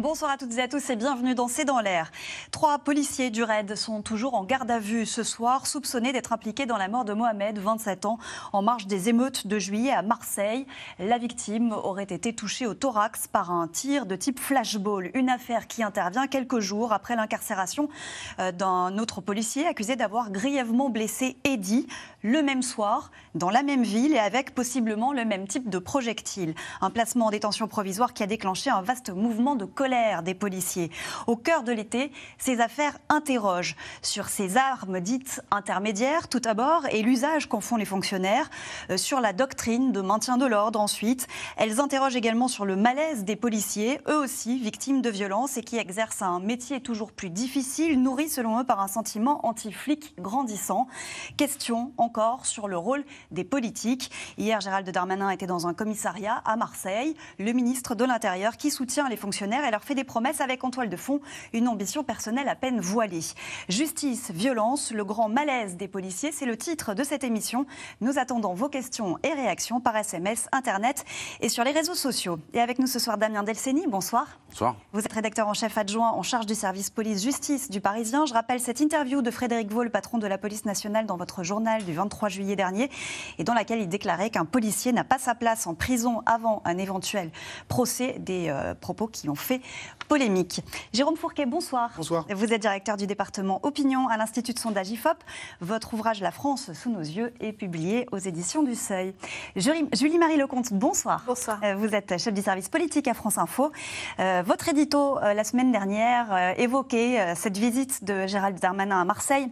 Bonsoir à toutes et à tous et bienvenue dans C'est dans l'air. Trois policiers du raid sont toujours en garde à vue ce soir, soupçonnés d'être impliqués dans la mort de Mohamed, 27 ans, en marge des émeutes de juillet à Marseille. La victime aurait été touchée au thorax par un tir de type flashball, une affaire qui intervient quelques jours après l'incarcération euh, d'un autre policier accusé d'avoir grièvement blessé Eddy le même soir, dans la même ville et avec possiblement le même type de projectile. Un placement en détention provisoire qui a déclenché un vaste mouvement de colère des policiers. Au cœur de l'été, ces affaires interrogent sur ces armes dites intermédiaires tout d'abord et l'usage qu'en font les fonctionnaires, euh, sur la doctrine de maintien de l'ordre ensuite. Elles interrogent également sur le malaise des policiers, eux aussi victimes de violences et qui exercent un métier toujours plus difficile, nourri selon eux par un sentiment anti-flic grandissant. Question encore sur le rôle des politiques. Hier, Gérald Darmanin était dans un commissariat à Marseille, le ministre de l'Intérieur qui soutient les fonctionnaires et fait des promesses avec en toile de fond une ambition personnelle à peine voilée. Justice, violence, le grand malaise des policiers, c'est le titre de cette émission. Nous attendons vos questions et réactions par SMS, Internet et sur les réseaux sociaux. Et avec nous ce soir, Damien Delceni, bonsoir. Bonsoir. Vous êtes rédacteur en chef adjoint en charge du service police-justice du Parisien. Je rappelle cette interview de Frédéric Vaux, le patron de la police nationale, dans votre journal du 23 juillet dernier, et dans laquelle il déclarait qu'un policier n'a pas sa place en prison avant un éventuel procès des euh, propos qui ont fait polémique. Jérôme Fourquet, bonsoir. Bonsoir. Vous êtes directeur du département Opinion à l'Institut de sondage IFOP. Votre ouvrage La France sous nos yeux est publié aux éditions du Seuil. Julie-Marie Lecomte, bonsoir. Bonsoir. Euh, vous êtes chef du service politique à France Info. Euh, votre édito euh, la semaine dernière évoquait cette visite de Gérald Darmanin à Marseille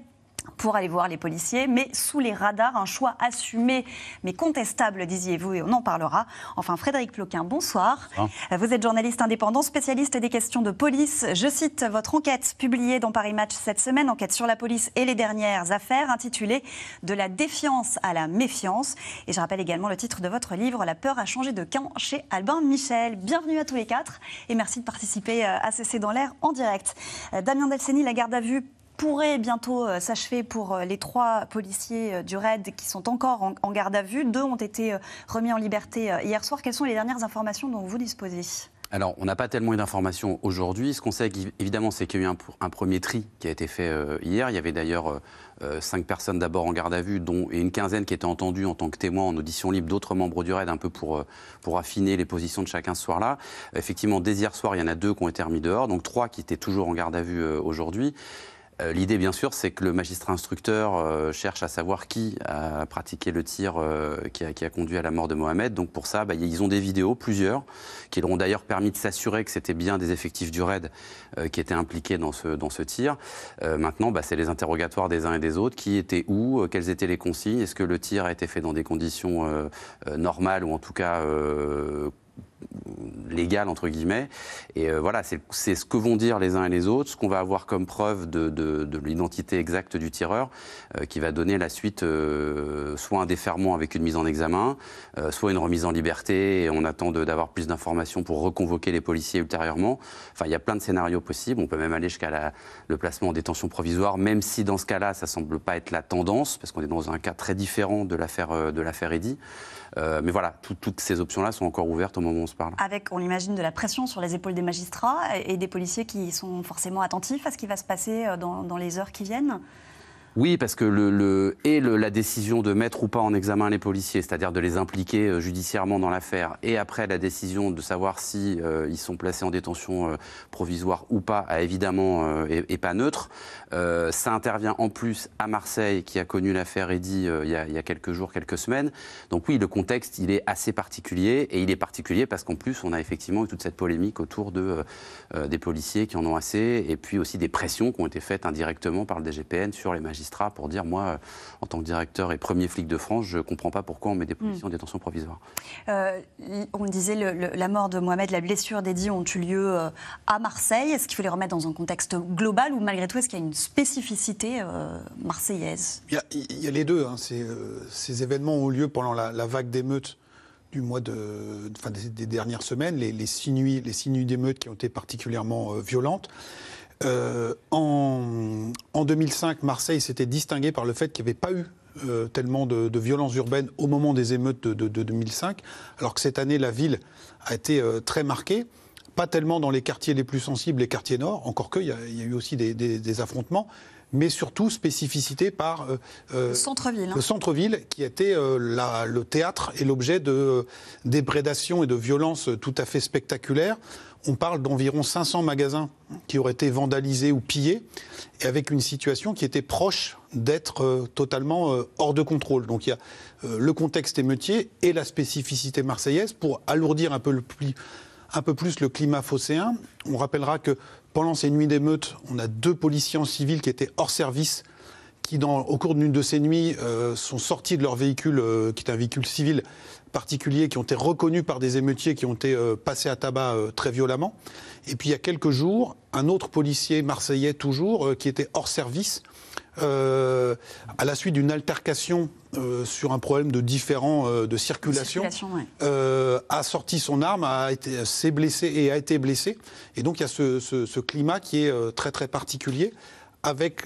pour aller voir les policiers, mais sous les radars, un choix assumé mais contestable, disiez-vous, et on en parlera. Enfin, Frédéric Ploquin, bonsoir. Vous êtes journaliste indépendant, spécialiste des questions de police. Je cite votre enquête publiée dans Paris Match cette semaine, enquête sur la police et les dernières affaires, intitulée De la défiance à la méfiance. Et je rappelle également le titre de votre livre, La peur a changé de camp chez Albin Michel. Bienvenue à tous les quatre et merci de participer euh, à CC dans l'air en direct. Euh, Damien Delceni, la garde à vue pourrait bientôt euh, s'achever pour euh, les trois policiers euh, du RAID qui sont encore en garde à vue. Deux ont été remis en liberté hier soir. Quelles sont les dernières informations dont vous disposez alors, on n'a pas tellement eu d'informations aujourd'hui. Ce qu'on sait, évidemment, c'est qu'il y a eu un, premier tri qui a été fait hier. Il y avait d'ailleurs cinq personnes d'abord en garde à vue, dont et une quinzaine qui étaient entendues en tant que témoins en audition libre, d'autres membres du RAID, un peu pour, pour affiner les positions de chacun ce soir-là. Effectivement, dès hier soir, il y en a deux qui ont été remis dehors, donc trois qui étaient toujours en garde à vue aujourd'hui. Euh, l'idée, bien sûr, c'est que le magistrat instructeur euh, cherche à savoir qui a pratiqué le tir euh, qui, a, conduit à la mort de Mohamed. Donc pour ça, bah, ils ont des vidéos, plusieurs, qui leur ont d'ailleurs permis de s'assurer que c'était bien des effectifs du RAID qui étaient impliqués dans ce, tir. maintenant, bah, c'est les interrogatoires des uns et des autres, qui était où, quelles étaient les consignes, est-ce que le tir a été fait dans des conditions normales ou en tout cas légal entre guillemets. Et euh, voilà, c'est ce que vont dire les uns et les autres, ce qu'on va avoir comme preuve de, de, l'identité exacte du tireur, euh, qui va donner la suite euh, soit un déferment avec une mise en examen, soit une remise en liberté, et on attend d'avoir plus d'informations pour reconvoquer les policiers ultérieurement. Enfin, il y a plein de scénarios possibles. On peut même aller jusqu'à le placement en détention provisoire, même si dans ce cas-là, ça semble pas être la tendance, parce qu'on est dans un cas très différent de l'affaire de l'affaire Eddy. Euh, mais voilà, toutes ces options-là sont encore ouvertes au moment où on se parle. Avec, on l'imagine, de la pression sur les épaules des magistrats et des policiers qui sont forcément attentifs à ce qui va se passer euh, dans les heures qui viennent oui, parce que le, et la décision de mettre ou pas en examen les policiers, c'est-à-dire de les impliquer euh, judiciairement dans l'affaire, et après la décision de savoir si euh, ils sont placés en détention euh, provisoire ou pas, a évidemment euh, pas neutre. ça intervient en plus à Marseille, qui a connu l'affaire Eddy il, il, y a quelques jours, quelques semaines. Donc oui, le contexte il est assez particulier, et il est particulier parce qu'en plus on a effectivement toute cette polémique autour de des policiers qui en ont assez, et puis aussi des pressions qui ont été faites indirectement par le DGPN sur les magistrats pour dire moi, euh, en tant que directeur et premier flic de France, je ne comprends pas pourquoi on met des positions hmm. en détention provisoire. Euh, on disait le, la mort de Mohamed, la blessure d'Eddy ont eu lieu euh, à Marseille. Est-ce qu'il faut les remettre dans un contexte global ou malgré tout, est-ce qu'il y a une spécificité euh, marseillaise il y, a, les deux. Hein. ces événements ont eu lieu pendant la, vague d'émeutes du mois de, enfin, des, dernières semaines, les, les six nuits, les six nuits d'émeutes qui ont été particulièrement violentes. Euh, en, 2005, Marseille s'était distinguée par le fait qu'il n'y avait pas eu euh, tellement de, violences urbaines au moment des émeutes de, 2005, alors que cette année, la ville a été euh, très marquée, pas tellement dans les quartiers les plus sensibles, les quartiers nord, encore qu'il y, y, a eu aussi des, affrontements, mais surtout spécificité par hein. le centre-ville, qui était le théâtre et l'objet de déprédations et de violences tout à fait spectaculaires on parle d'environ 500 magasins qui auraient été vandalisés ou pillés, et avec une situation qui était proche d'être euh, totalement euh, hors de contrôle. Donc il y a euh, le contexte émeutier et la spécificité marseillaise pour alourdir un peu, un peu plus le climat phocéen. On rappellera que pendant ces nuits d'émeute, on a deux policiers en qui étaient hors service qui, au cours d'une de ces nuits, sont sortis de leur véhicule, qui est un véhicule civil, particuliers qui ont été reconnus par des émeutiers qui ont été euh, passés à tabac euh, très violemment. Et puis il y a quelques jours, un autre policier marseillais toujours euh, qui était hors service à la suite d'une altercation sur un problème de différents... de circulation, a sorti son arme, a été s'est blessé et a été blessé. Et donc il y a ce, ce climat qui est très très particulier avec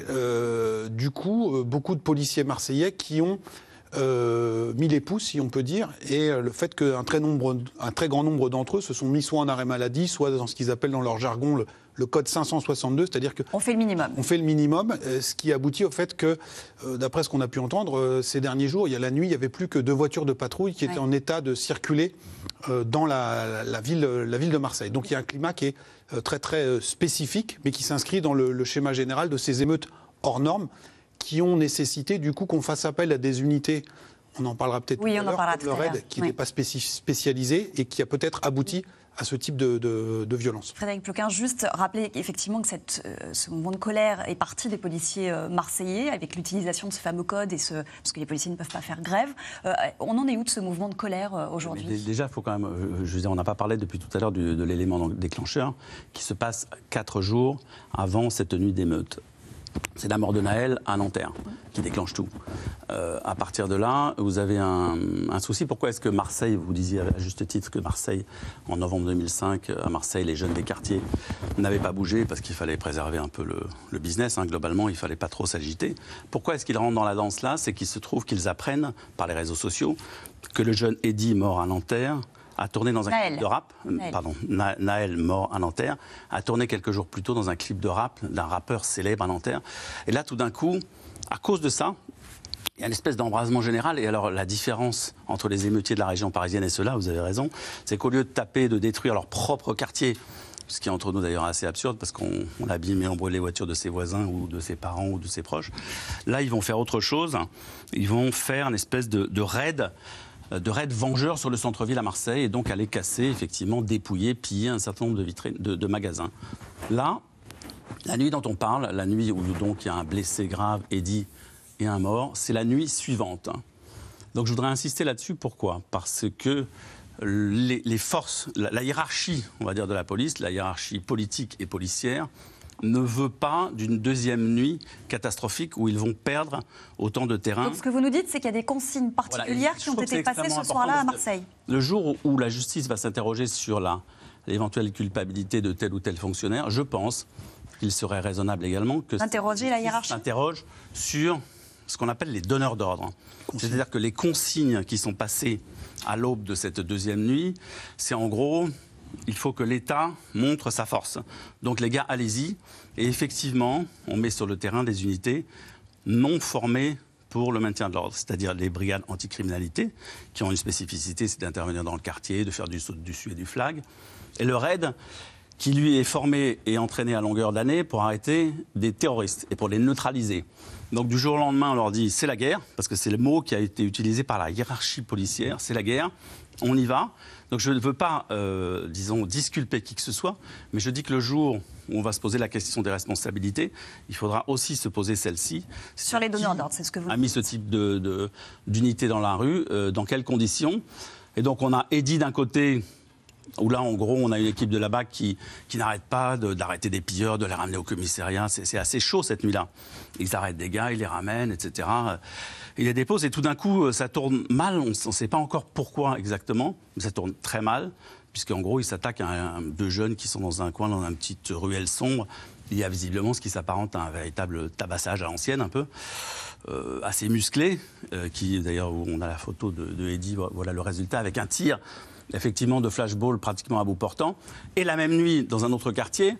du coup beaucoup de policiers marseillais qui ont euh, mis les si on peut dire, et euh, le fait qu'un très, très grand nombre d'entre eux se sont mis soit en arrêt maladie, soit dans ce qu'ils appellent dans leur jargon le, code 562, c'est-à-dire que... On fait le minimum. On fait le minimum, euh, ce qui aboutit au fait que, euh, d'après ce qu'on a pu entendre, ces derniers jours, il y a la nuit, il n'y avait plus que deux voitures de patrouille qui étaient en état de circuler dans la, ville, la ville de Marseille. Donc il y a un climat qui est très très spécifique, mais qui s'inscrit dans le, le schéma général de ces émeutes hors normes qui ont nécessité du coup qu'on fasse appel à des unités on en parlera peut-être oui, on en parlera le RAID, qui n'est pas spécialisé et qui a peut-être abouti à ce type de, violence. Frédéric Ploquin, juste rappeler effectivement que cette, euh, ce mouvement de colère est parti des policiers euh, marseillais avec l'utilisation de ce fameux code, et ce, parce que les policiers ne peuvent pas faire grève. Euh, on en est où de ce mouvement de colère aujourd'hui Déjà, il faut quand même, je veux on n'a pas parlé depuis tout à l'heure de l'élément déclencheur qui se passe quatre jours avant cette nuit d'émeute c'est la mort de Naël à Nanterre qui déclenche tout. Euh, à partir de là, vous avez un, souci. Pourquoi est-ce que Marseille, vous disiez à juste titre que Marseille, en novembre 2005, euh, à Marseille, les jeunes des quartiers n'avaient pas bougé parce qu'il fallait préserver un peu le, business. Hein. Globalement, il ne fallait pas trop s'agiter. Pourquoi est-ce qu'ils rentrent dans la danse là C'est qu'il se trouve qu'ils apprennent, par les réseaux sociaux, que le jeune Eddy mort à Nanterre a tourné dans un clip de rap. Euh, pardon, Naël, mort à Nanterre, a tourné quelques jours plus tôt dans un clip de rap d'un rappeur célèbre à Nanterre. Et là, tout d'un coup, à cause de ça, il y a une espèce d'embrasement général. Et alors, la différence entre les émeutiers de la région parisienne et ceux-là, vous avez raison, c'est qu'au lieu de taper, de détruire leur propre quartier, ce qui est entre nous d'ailleurs assez absurde parce qu'on abîme et on brûle les voitures de ses voisins ou de ses parents ou de ses proches. Là, ils vont faire autre chose. Ils vont faire une espèce de, de raid euh, de raids vengeurs sur le centre-ville à Marseille et donc aller casser, effectivement, dépouiller, piller un certain nombre de, vitrines, de, magasins. Là, la nuit dont on parle, la nuit où donc il y a un blessé grave, Eddy, et un mort, c'est la nuit suivante. Donc je voudrais insister là-dessus. Pourquoi Parce que les, forces, la, la, hiérarchie, on va dire, de la police, la hiérarchie politique et policière, ne veut pas d'une deuxième nuit catastrophique où ils vont perdre autant de terrain. Donc ce que vous nous dites, c'est qu'il y a des consignes particulières qui ont été passées ce soir-là à Marseille. Le jour où la justice va s'interroger sur l'éventuelle culpabilité de tel ou tel fonctionnaire, je pense qu'il serait raisonnable également que... Interroger la hiérarchie S'interroge sur ce qu'on appelle les donneurs d'ordre. C'est-à-dire que les consignes qui sont passées à l'aube de cette deuxième nuit, c'est en gros il faut que l'État montre sa force. Donc les gars, allez-y. Et effectivement, on met sur le terrain des unités non formées pour le maintien de l'ordre, c'est-à-dire les brigades anticriminalité, qui ont une spécificité, c'est d'intervenir dans le quartier, de faire du saut du dessus et du flag. Et le RAID, qui lui est formé et entraîné à longueur d'année pour arrêter des terroristes et pour les neutraliser. Donc du jour au lendemain, on leur dit c'est la guerre, parce que c'est le mot qui a été utilisé par la hiérarchie policière, c'est la guerre, on y va. Donc je ne veux pas, euh, disons, disculper qui que ce soit, mais je dis que le jour où on va se poser la question des responsabilités, il faudra aussi se poser celle-ci. Sur les donneurs d'ordre, c'est ce que vous A mis ce type d'unité dans la rue, euh, dans quelles conditions Et donc on a Eddy d'un côté où là, en gros, on a une équipe de la BAC qui, qui n'arrête pas d'arrêter des pilleurs, de les ramener au commissariat. C'est assez chaud cette nuit-là. Ils arrêtent des gars, ils les ramènent, etc il les dépose et tout d'un coup, euh, ça tourne mal. On ne sait pas encore pourquoi exactement, mais ça tourne très mal, puisqu'en gros, il s'attaque à, deux jeunes qui sont dans un coin, dans une petite ruelle sombre. Il y a visiblement ce qui s'apparente à un véritable tabassage à l'ancienne, un peu, euh, assez musclé, euh, qui d'ailleurs, on a la photo de, de Eddie, voilà le résultat, avec un tir, effectivement, de flashball pratiquement à bout portant. Et la même nuit, dans un autre quartier,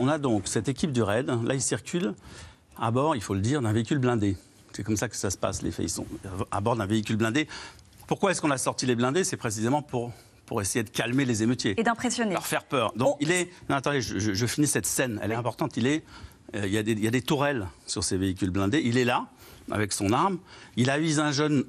on a donc cette équipe du RAID, là, il circulent, à bord, il faut le dire, d'un véhicule blindé. C'est comme ça que ça se passe, les faits. Ils sont à bord d'un véhicule blindé. Pourquoi est-ce qu'on a sorti les blindés C'est précisément pour pour essayer de calmer les émeutiers. Et d'impressionner. Leur faire peur. Donc oh. il est... Non, attendez, je, finis cette scène, elle est importante. Il est... Euh, il, y a des, il y a des tourelles sur ces véhicules blindés. Il est là, avec son arme. Il avise un jeune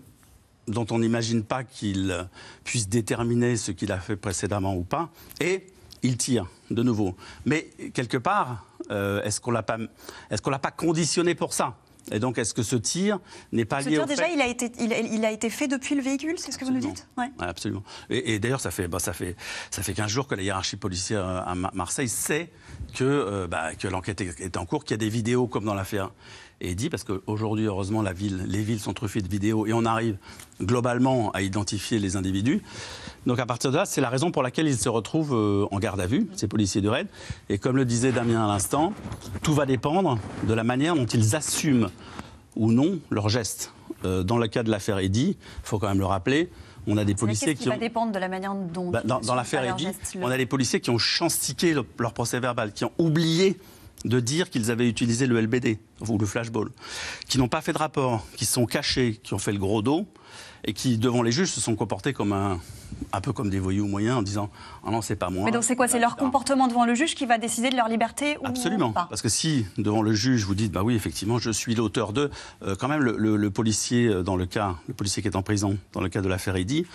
dont on n'imagine pas qu'il euh, puisse déterminer ce qu'il a fait précédemment ou pas. Et il tire de nouveau. Mais quelque part, euh, pas est-ce qu'on ne l'a pas conditionné pour ça et donc, est-ce que ce tir n'est pas ce tir, déjà, il a été, il été fait depuis le véhicule, c'est ce que vous nous dites ouais. Absolument. Et, d'ailleurs, ça fait, bah, ça fait, ça fait 15 jours que la hiérarchie policière euh, à Marseille sait que, euh, bah, que l'enquête est en cours, qu'il y a des vidéos comme dans l'affaire et dit, parce qu'aujourd'hui, heureusement, la ville, les villes sont truffées de vidéos et on arrive globalement à identifier les individus. Donc à partir de là, c'est la raison pour laquelle ils se retrouvent euh, en garde à vue, ces policiers du raid. Et comme le disait Damien à l'instant, tout va dépendre de la manière dont ils assument ou non leurs gestes. Euh, dans le cas de l'affaire Eddy, il faut quand même le rappeler, on a des policiers qui, qui va dépendre de la manière dont bah, dans, l'affaire Eddy, on a des policiers qui ont chantiqué leur procès verbal, qui ont oublié de dire qu'ils avaient utilisé le LBD ou le flashball, qui n'ont pas fait de rapport, qui sont cachés, qui ont fait le gros dos et qui, devant les juges, se sont comportés comme un, un peu comme des voyous moyens en disant ah non, c'est pas moi. Mais donc c'est quoi C'est bah, leur comportement devant le juge qui va décider de leur liberté ou Absolument. Parce que si devant le juge vous dites bah oui, effectivement, je suis l'auteur de. Euh, quand même, le, policier euh, dans le cas, le policier qui est en prison dans le cas de l'affaire Eddy,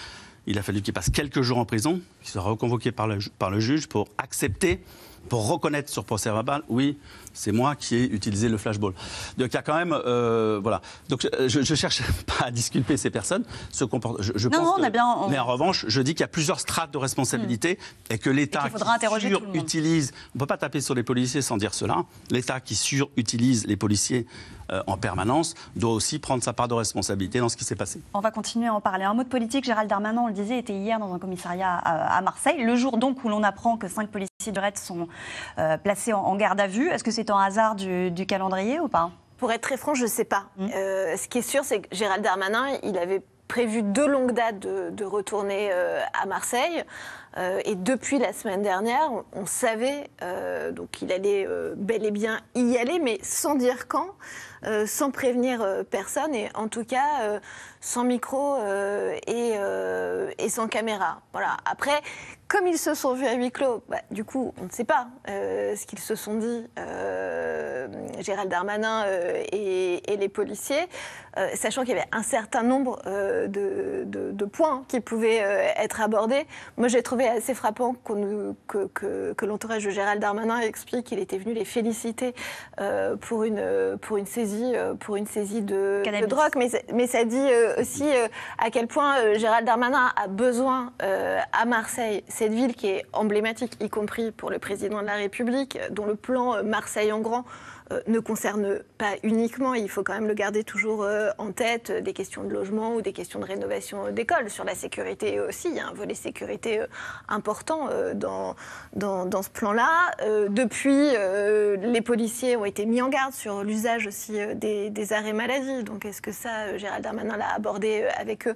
il a fallu qu'il passe quelques jours en prison, qu'il soit reconvoqué par le, par le juge pour accepter pour reconnaître sur procès verbal, oui, c'est moi qui ai utilisé le flashball. Donc il y a quand même, euh, voilà. Donc euh, je, ne cherche pas à disculper ces personnes. Ce je, non, on a bien, Mais en revanche, je dis qu'il y a plusieurs strates de responsabilité hmm. et que l'État qui surutilise, on peut pas taper sur les policiers sans dire cela. Hein. L'État qui surutilise les policiers euh, en permanence doit aussi prendre sa part de responsabilité dans ce qui s'est passé. On va continuer à en parler. Un mot de politique. Gérald Darmanin, on le disait, était hier dans un commissariat à, Marseille. Le jour donc où l'on apprend que cinq policiers de RED sont placés en, en garde à vue, est-ce que c'est c'est un hasard du, calendrier ou pas Pour être très franc, je ne sais pas. Mm. Euh, ce qui est sûr, c'est que Gérald Darmanin, il avait prévu de longues dates de, retourner euh, à Marseille. Euh, et depuis la semaine dernière, on, savait donc qu'il allait bel et bien y aller, mais sans dire quand. Euh, sans prévenir euh, personne et en tout cas euh, sans micro et, et, sans caméra. Voilà. Après, comme ils se sont vus à huis clos, bah, du coup, on ne sait pas ce qu'ils se sont dit, Gérald Darmanin et, les policiers, sachant qu'il y avait un certain nombre de, points qui pouvaient être abordés. Moi, j'ai trouvé assez frappant que, que l'entourage de Gérald Darmanin explique qu'il était venu les féliciter pour, une, pour une saison euh, pour une saisie de, drogue, mais, mais, ça dit euh, aussi euh, à quel point Gérald Darmanin a besoin à Marseille, cette ville qui est emblématique, y compris pour le président de la République, dont le plan Marseille en grand euh, ne concerne pas uniquement, il faut quand même le garder toujours euh, en tête, euh, des questions de logement ou des questions de rénovation d'école, Sur la sécurité aussi, il y a un volet sécurité important dans, dans, ce plan-là. Depuis, les policiers ont été mis en garde sur l'usage aussi des, arrêts maladie. Donc est-ce que ça, Gérald Darmanin l'a abordé avec eux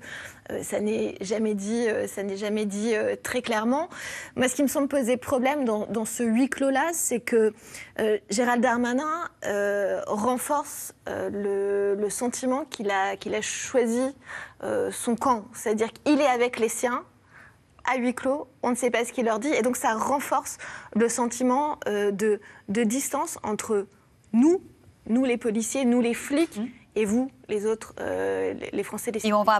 Ça n'est jamais dit, ça n'est jamais dit très clairement. Moi, ce qui me semble poser problème dans, dans ce huis clos-là, c'est que euh, Gérald Darmanin euh, renforce euh, le, sentiment qu'il a, choisi son camp, c'est-à-dire qu'il est avec les siens. À huis clos, on ne sait pas ce qu'il leur dit. Et donc, ça renforce le sentiment de, distance entre nous, nous les policiers, nous les flics, mmh et vous, les autres, euh, les Français Et on va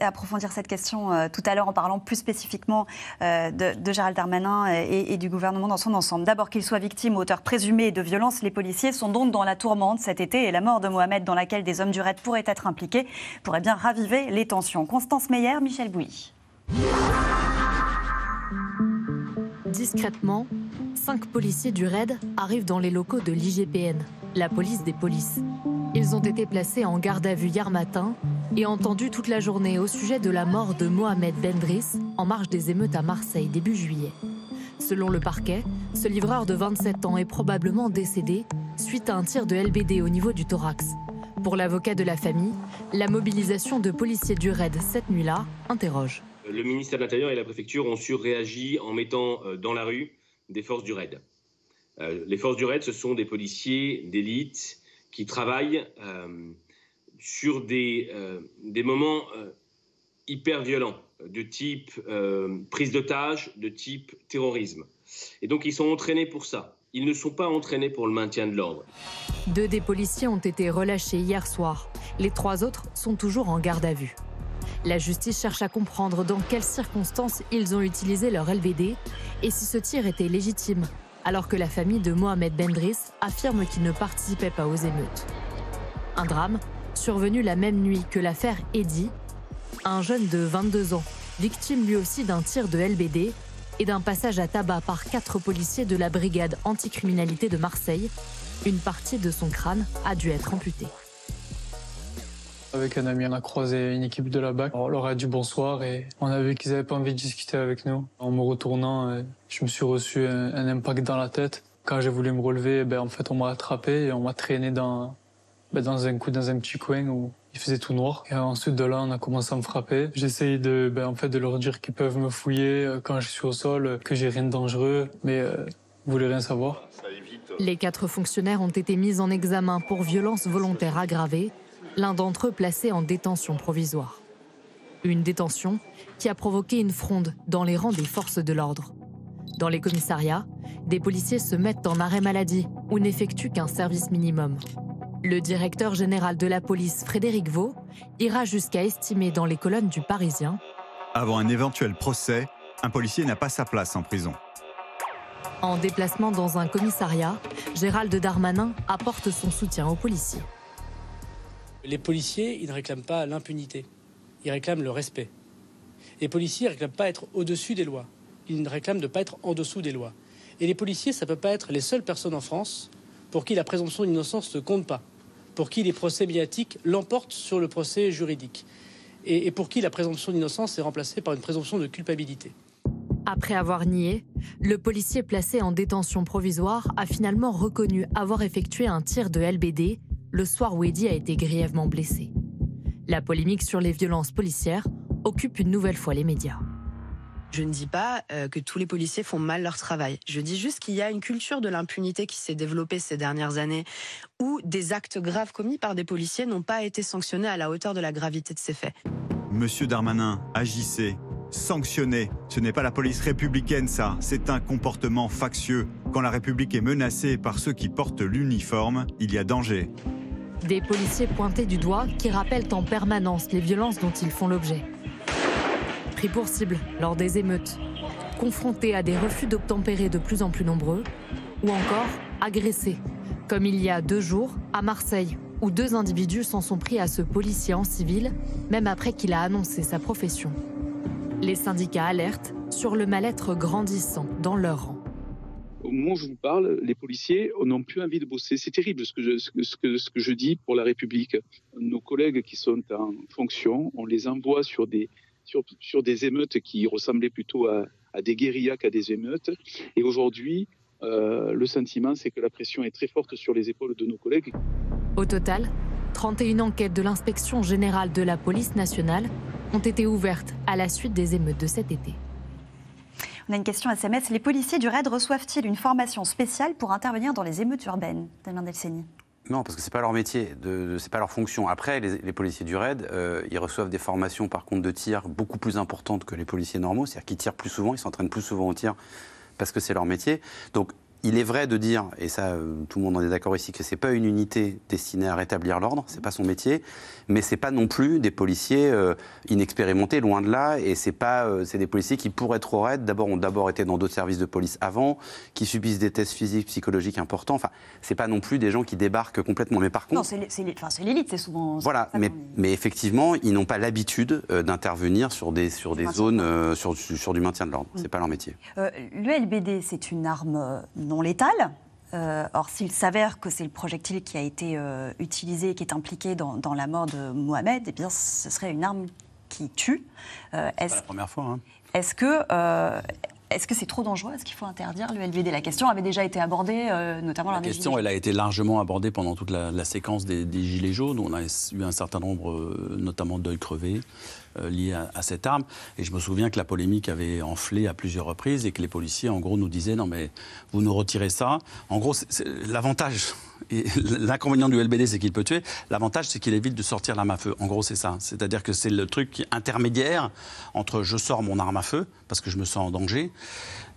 approfondir cette question euh, tout à l'heure en parlant plus spécifiquement euh, de, Gérald Darmanin et, du gouvernement dans son ensemble. D'abord, qu'il soit victime ou présumé présumé de violence. les policiers sont donc dans la tourmente cet été et la mort de Mohamed, dans laquelle des hommes du raid pourraient être impliqués, pourrait bien raviver les tensions. Constance Meyer, Michel Bouy. Discrètement, cinq policiers du raid arrivent dans les locaux de l'IGPN, la police des polices. Ils ont été placés en garde à vue hier matin et entendus toute la journée au sujet de la mort de Mohamed Bendris en marge des émeutes à Marseille début juillet. Selon le parquet, ce livreur de 27 ans est probablement décédé suite à un tir de LBD au niveau du thorax. Pour l'avocat de la famille, la mobilisation de policiers du raid cette nuit-là interroge. Le ministère de l'Intérieur et la préfecture ont surréagi en mettant euh, dans la rue des forces du raid. Euh, les forces du raid, ce sont des policiers d'élite qui travaillent euh, sur des, euh, moments hyper violents, de type prise d'otage, de type terrorisme. Et donc ils sont entraînés pour ça. Ils ne sont pas entraînés pour le maintien de l'ordre. Deux des policiers ont été relâchés hier soir. Les trois autres sont toujours en garde à vue. La justice cherche à comprendre dans quelles circonstances ils ont utilisé leur LVD et si ce tir était légitime alors que la famille de Mohamed Bendris affirme qu'il ne participait pas aux émeutes. Un drame survenu la même nuit que l'affaire Eddy, un jeune de 22 ans, victime lui aussi d'un tir de LBD et d'un passage à tabac par quatre policiers de la brigade anticriminalité de Marseille, une partie de son crâne a dû être amputée. Avec un ami, on a croisé une équipe de la BAC. On leur a dit bonsoir et on a vu qu'ils n'avaient pas envie de discuter avec nous. En me retournant, euh, je me suis reçu un, impact dans la tête. Quand j'ai voulu me relever, eh ben, en fait, on m'a attrapé et on m'a traîné dans, ben, dans un coup, dans un petit coin où il faisait tout noir. Et ensuite de là, on a commencé à me frapper. J'essaye de, ben, en fait, de leur dire qu'ils peuvent me fouiller euh, quand je suis au sol, euh, que j'ai rien de dangereux, mais euh, ils voulaient rien savoir. Les quatre fonctionnaires ont été mis en examen pour violence volontaire aggravée l'un d'entre eux placé en détention provisoire. Une détention qui a provoqué une fronde dans les rangs des forces de l'ordre. Dans les commissariats, des policiers se mettent en arrêt maladie ou n'effectuent qu'un service minimum. Le directeur général de la police, Frédéric Vaux, ira jusqu'à estimer dans les colonnes du Parisien Avant un éventuel procès, un policier n'a pas sa place en prison. En déplacement dans un commissariat, Gérald Darmanin apporte son soutien aux policiers. Les policiers, ils ne réclament pas l'impunité, ils réclament le respect. Les policiers ne réclament pas être au-dessus des lois, ils ne réclament de pas être en dessous des lois. Et les policiers, ça ne peut pas être les seules personnes en France pour qui la présomption d'innocence ne compte pas, pour qui les procès médiatiques l'emportent sur le procès juridique, et, et pour qui la présomption d'innocence est remplacée par une présomption de culpabilité. Après avoir nié, le policier placé en détention provisoire a finalement reconnu avoir effectué un tir de LBD le soir où Eddie a été grièvement blessé. La polémique sur les violences policières occupe une nouvelle fois les médias. Je ne dis pas euh, que tous les policiers font mal leur travail. Je dis juste qu'il y a une culture de l'impunité qui s'est développée ces dernières années où des actes graves commis par des policiers n'ont pas été sanctionnés à la hauteur de la gravité de ces faits. Monsieur Darmanin, agissez sanctionner. Ce n'est pas la police républicaine, ça, c'est un comportement factieux. Quand la République est menacée par ceux qui portent l'uniforme, il y a danger. Des policiers pointés du doigt qui rappellent en permanence les violences dont ils font l'objet. Pris pour cible lors des émeutes, confrontés à des refus d'obtempérer de plus en plus nombreux, ou encore agressés, comme il y a deux jours à Marseille, où deux individus s'en sont pris à ce policier en civil, même après qu'il a annoncé sa profession. Les syndicats alertent sur le mal-être grandissant dans leur rang. Au moment où je vous parle, les policiers n'ont plus envie de bosser. C'est terrible ce que, je, dis pour la République. Nos collègues qui sont en fonction, on les envoie sur des, sur, des émeutes qui ressemblaient plutôt à, des guérillas qu'à des émeutes. Et aujourd'hui, euh, le sentiment, c'est que la pression est très forte sur les épaules de nos collègues. Au total, 31 enquêtes de l'inspection générale de la police nationale ont été ouvertes à la suite des émeutes de cet été. On a une question SMS. Les policiers du RAID reçoivent-ils une formation spéciale pour intervenir dans les émeutes urbaines Damien Delceni non, parce que ce n'est pas leur métier, ce n'est pas leur fonction. Après, les, policiers du RAID, euh, ils reçoivent des formations par contre de tir beaucoup plus importantes que les policiers normaux, c'est-à-dire qu'ils tirent plus souvent, ils s'entraînent plus souvent au tir parce que c'est leur métier. Donc il est vrai de dire, et ça euh, tout le monde en est d'accord ici, que c'est pas une unité destinée à rétablir l'ordre, c'est pas son métier, mais c'est pas non plus des policiers euh, inexpérimentés, loin de là, et c'est pas, euh, c'est des policiers qui pourraient être raides, d'abord ont d'abord été dans d'autres services de police avant, qui subissent des tests physiques, psychologiques importants. Enfin, c'est pas non plus des gens qui débarquent complètement. Mais par contre, non, c'est l'élite, c'est souvent. Voilà, mais, effectivement, ils n'ont pas l'habitude d'intervenir sur des sur des zones sur, du maintien de l'ordre. Ce C'est pas leur métier. L'ULBD, c'est une arme non létal. Euh, or, s'il s'avère que c'est le projectile qui a été euh, utilisé, qui est impliqué dans, la mort de Mohamed, et eh bien, ce serait une arme qui tue. Euh, la première fois. Hein. Est-ce que euh, est-ce que c'est trop dangereux Est-ce qu'il faut interdire le LVD La question avait déjà été abordée, euh, notamment La question, elle a été largement abordée pendant toute la, séquence des, Gilets jaunes. On a eu un certain nombre, notamment d'œils crevés, euh, lié à, à, cette arme. Et je me souviens que la polémique avait enflé à plusieurs reprises et que les policiers, en gros, nous disaient non mais vous nous retirez ça. En gros, l'avantage L'inconvénient du LBD, c'est qu'il peut tuer. L'avantage, c'est qu'il évite de sortir l'arme à feu. En gros, c'est ça. C'est-à-dire que c'est le truc intermédiaire entre je sors mon arme à feu parce que je me sens en danger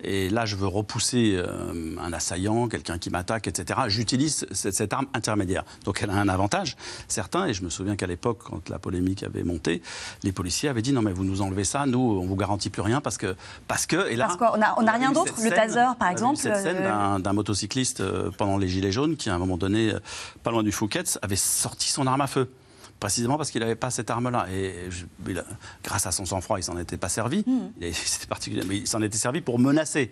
et là je veux repousser euh, un assaillant, quelqu'un qui m'attaque, etc. J'utilise cette, arme intermédiaire. Donc elle a un avantage certain. Et je me souviens qu'à l'époque, quand la polémique avait monté, les policiers avaient dit non mais vous nous enlevez ça, nous on vous garantit plus rien parce que parce que et là on n'a rien d'autre. Le taser par exemple. Cette euh, scène d'un motocycliste euh, pendant les gilets jaunes qui à un moment moment donné, euh, pas loin du Fouquet, avait sorti son arme à feu précisément parce qu'il n'avait pas cette arme-là. Et grâce à son sang-froid, il s'en était pas servi. Mmh. particulier, mais il s'en était servi pour menacer.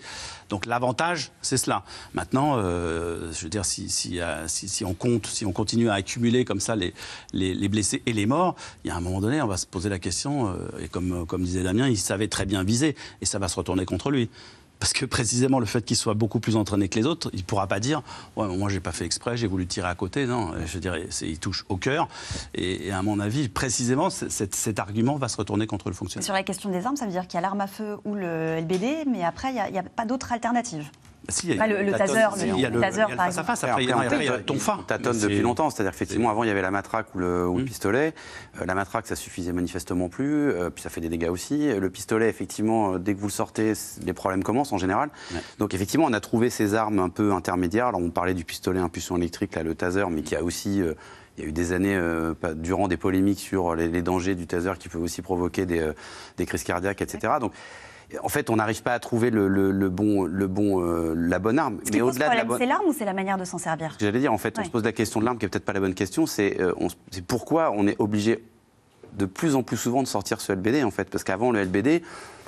Donc l'avantage, c'est cela. Maintenant, euh, je veux dire, euh, si, on compte, si on continue à accumuler comme ça les, les, blessés et les morts, il y a un moment donné, on va se poser la question. et comme, comme disait Damien, il savait très bien viser, et ça va se retourner contre lui. Parce que précisément, le fait qu'il soit beaucoup plus entraîné que les autres, il ne pourra pas dire ouais, Moi, j'ai pas fait exprès, j'ai voulu tirer à côté. Non, je dirais, il touche au cœur. Et, à mon avis, précisément, cet argument va se retourner contre le fonctionnaire. Sur la question des armes, ça veut dire qu'il y a l'arme à feu ou le LBD, mais après, il n'y a pas d'autre alternative le, le taser, il y a le par face à Après, il y a, après, ton depuis longtemps. C'est-à-dire effectivement, avant, il y avait la matraque ou le, hmm. pistolet. Euh, la matraque, ça suffisait manifestement plus. Euh, puis ça fait des dégâts aussi. Le pistolet, effectivement, euh, dès que vous le sortez, les problèmes commencent en général. Donc effectivement, on a trouvé ces armes un peu intermédiaires. on parlait du pistolet impulsion électrique, là le taser, mais qui a aussi il y a eu des années durant des polémiques sur les, dangers du taser qui peut aussi provoquer des, des crises cardiaques, etc. Donc, en fait, on n'arrive pas à trouver le, bon, euh, la bonne arme. mais au-delà de c'est l'arme ou c'est la manière de s'en servir J'allais dire, en fait, on se pose la question de l'arme qui est peut-être pas la bonne question. C'est euh, pourquoi on est obligé de plus en plus souvent de sortir ce LBD, en fait, parce qu'avant le LBD.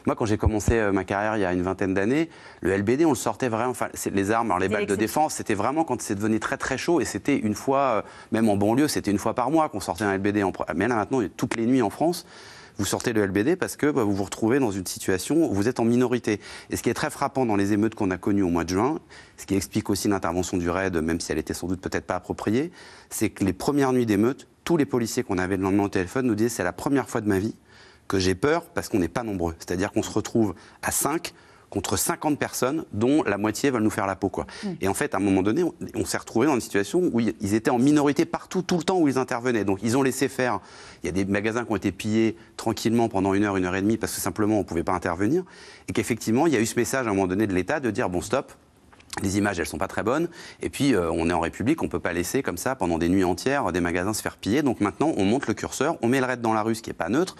Moi, quand j'ai commencé euh, ma carrière il y a une vingtaine d'années, le LBD, on le sortait vraiment. les armes, les balles de défense, c'était vraiment quand c'est devenu très très chaud. Et c'était une fois, même en banlieue, c'était une fois par mois qu'on sortait un LBD. En... Mais là, maintenant, toutes les nuits en France, vous sortez le LBD parce que bah, vous vous retrouvez dans une situation où vous êtes en minorité. Et ce qui est très frappant dans les émeutes qu'on a connues au mois de juin, ce qui explique aussi l'intervention du RAID, même si elle était sans doute peut-être pas appropriée, c'est que les premières nuits d'émeutes, tous les policiers qu'on avait le lendemain au téléphone nous disaient c'est la première fois de ma vie que j'ai peur parce qu'on n'est pas nombreux. C'est-à-dire qu'on se retrouve à 5 contre 50 personnes dont la moitié veulent nous faire la peau. Quoi. Mm. Et en fait, à un moment donné, on, s'est retrouvé dans une situation où ils étaient en minorité partout, tout le temps où ils intervenaient. Donc ils ont laissé faire. Il y a des magasins qui ont été pillés tranquillement pendant une heure, une heure et demie, parce que simplement on ne pouvait pas intervenir. Et qu'effectivement, il y a eu ce message à un moment donné de l'État de dire, bon, stop, les images, elles sont pas très bonnes. Et puis, euh, on est en République, on ne peut pas laisser comme ça pendant des nuits entières des magasins se faire piller. Donc maintenant, on monte le curseur, on met le raid dans la rue, ce qui n'est pas neutre.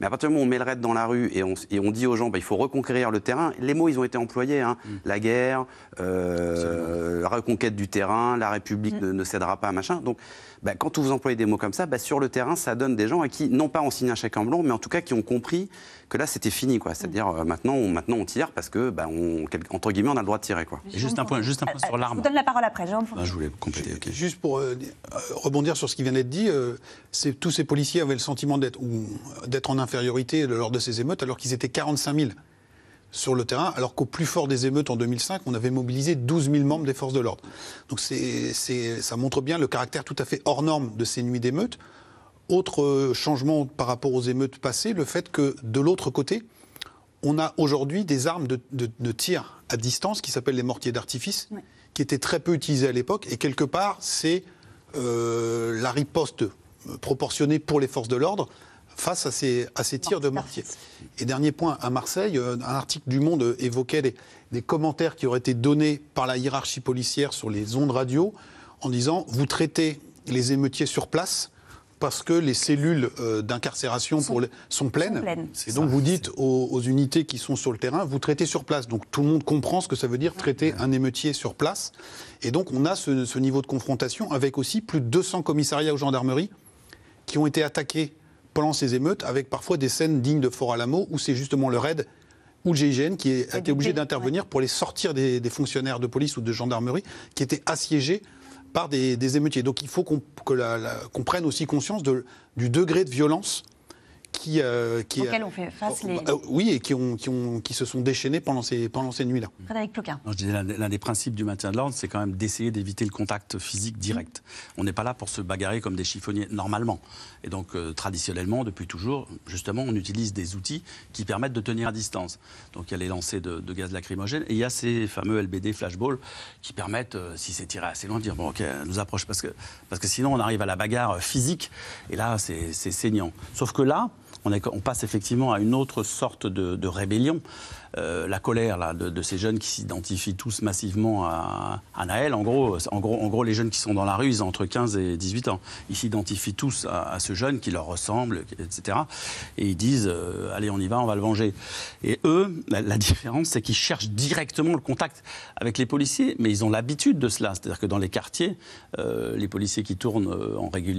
Mais à partir du moment où on met le raid dans la rue et on, dit aux gens, bah, il faut reconquérir le terrain, les mots, ils ont été employés. Hein. Mm. La guerre, euh, la reconquête du terrain, la République mm. ne, cédera pas, machin. Donc, bah, quand vous employez des mots comme ça, bah, sur le terrain, ça donne des gens à qui, non pas on signe un chèque en blanc, mais en tout cas qui ont compris que là, c'était fini. C'est-à-dire, mm. euh, maintenant, on, maintenant, on tire parce que, bah, on, entre guillemets, on a le droit de tirer. Quoi. juste, un point, juste sur euh, euh, l'arme. Je vous donne la parole après, Jean. Ah, je voulais compléter. Juste pour rebondir sur ce qui vient d'être dit, tous ces policiers avaient le sentiment d'être en infériorité lors de ces émeutes alors qu'ils étaient 45 000 sur le terrain, alors qu'au plus fort des émeutes en 2005, on avait mobilisé 12 000 membres des forces de l'ordre. Donc ça montre bien le caractère tout à fait hors norme de ces nuits d'émeutes. Autre euh, changement par rapport aux émeutes passées, le fait que de l'autre côté, on a aujourd'hui des armes de, tir à distance qui s'appellent les mortiers d'artifice, qui étaient très peu utilisés à l'époque. Et quelque part, c'est euh, la riposte euh, proportionnée pour les forces de l'ordre face à ces, tirs de mortier. Et dernier point, à Marseille, euh, un article du Monde évoquait des commentaires qui auraient été donnés par la hiérarchie policière sur les ondes radio en disant vous traitez les émeutiers sur place parce que les cellules euh, d'incarcération sont, pleines. C'est donc vous dites aux, unités qui sont sur le terrain, vous traitez sur place. Donc tout le monde comprend ce que ça veut dire traiter un émeutier sur place. Et donc on a ce, ce niveau de confrontation avec aussi plus de 200 commissariats aux gendarmeries qui ont été attaqués pendant ces émeutes, avec parfois des scènes dignes de Fort Alamo, où c'est justement le RAID ou le GIGN qui a été obligé d'intervenir pour les sortir des, fonctionnaires de police ou de gendarmerie qui étaient assiégés par des, émeutiers. Donc il faut qu'on prenne aussi conscience du degré de violence qui, euh, on fait face oh, bah, euh, oui, et qui, ont, qui, se sont déchaînés pendant ces, pendant ces nuits-là. Frédéric Ploquin. l'un des principes du maintien de l'ordre, c'est quand même d'essayer d'éviter le contact physique direct. Mm. On n'est pas là pour se bagarrer comme des chiffonniers, normalement. Et donc, euh, traditionnellement, depuis toujours, justement, on utilise des outils qui permettent de tenir à distance. Donc, il y a les lancers de, gaz lacrymogène et il y a ces fameux LBD flashball qui permettent, si c'est tiré assez loin, de dire, bon, ok, nous approche, parce que, parce que sinon, on arrive à la bagarre physique, et là, c'est saignant. Sauf que là, on, passe effectivement à une autre sorte de rébellion. Euh, la colère de, ces jeunes qui s'identifient tous massivement à, Naël. En gros, en, gros, les jeunes qui sont dans la rue, ils ont entre 15 et 18 ans. Ils s'identifient tous à, ce jeune qui leur ressemble, etc. Et ils disent euh, Allez, on y va, on va le venger. Et eux, la, différence, c'est qu'ils cherchent directement le contact avec les policiers, mais ils ont l'habitude de cela. C'est-à-dire que dans les quartiers, euh, les policiers qui tournent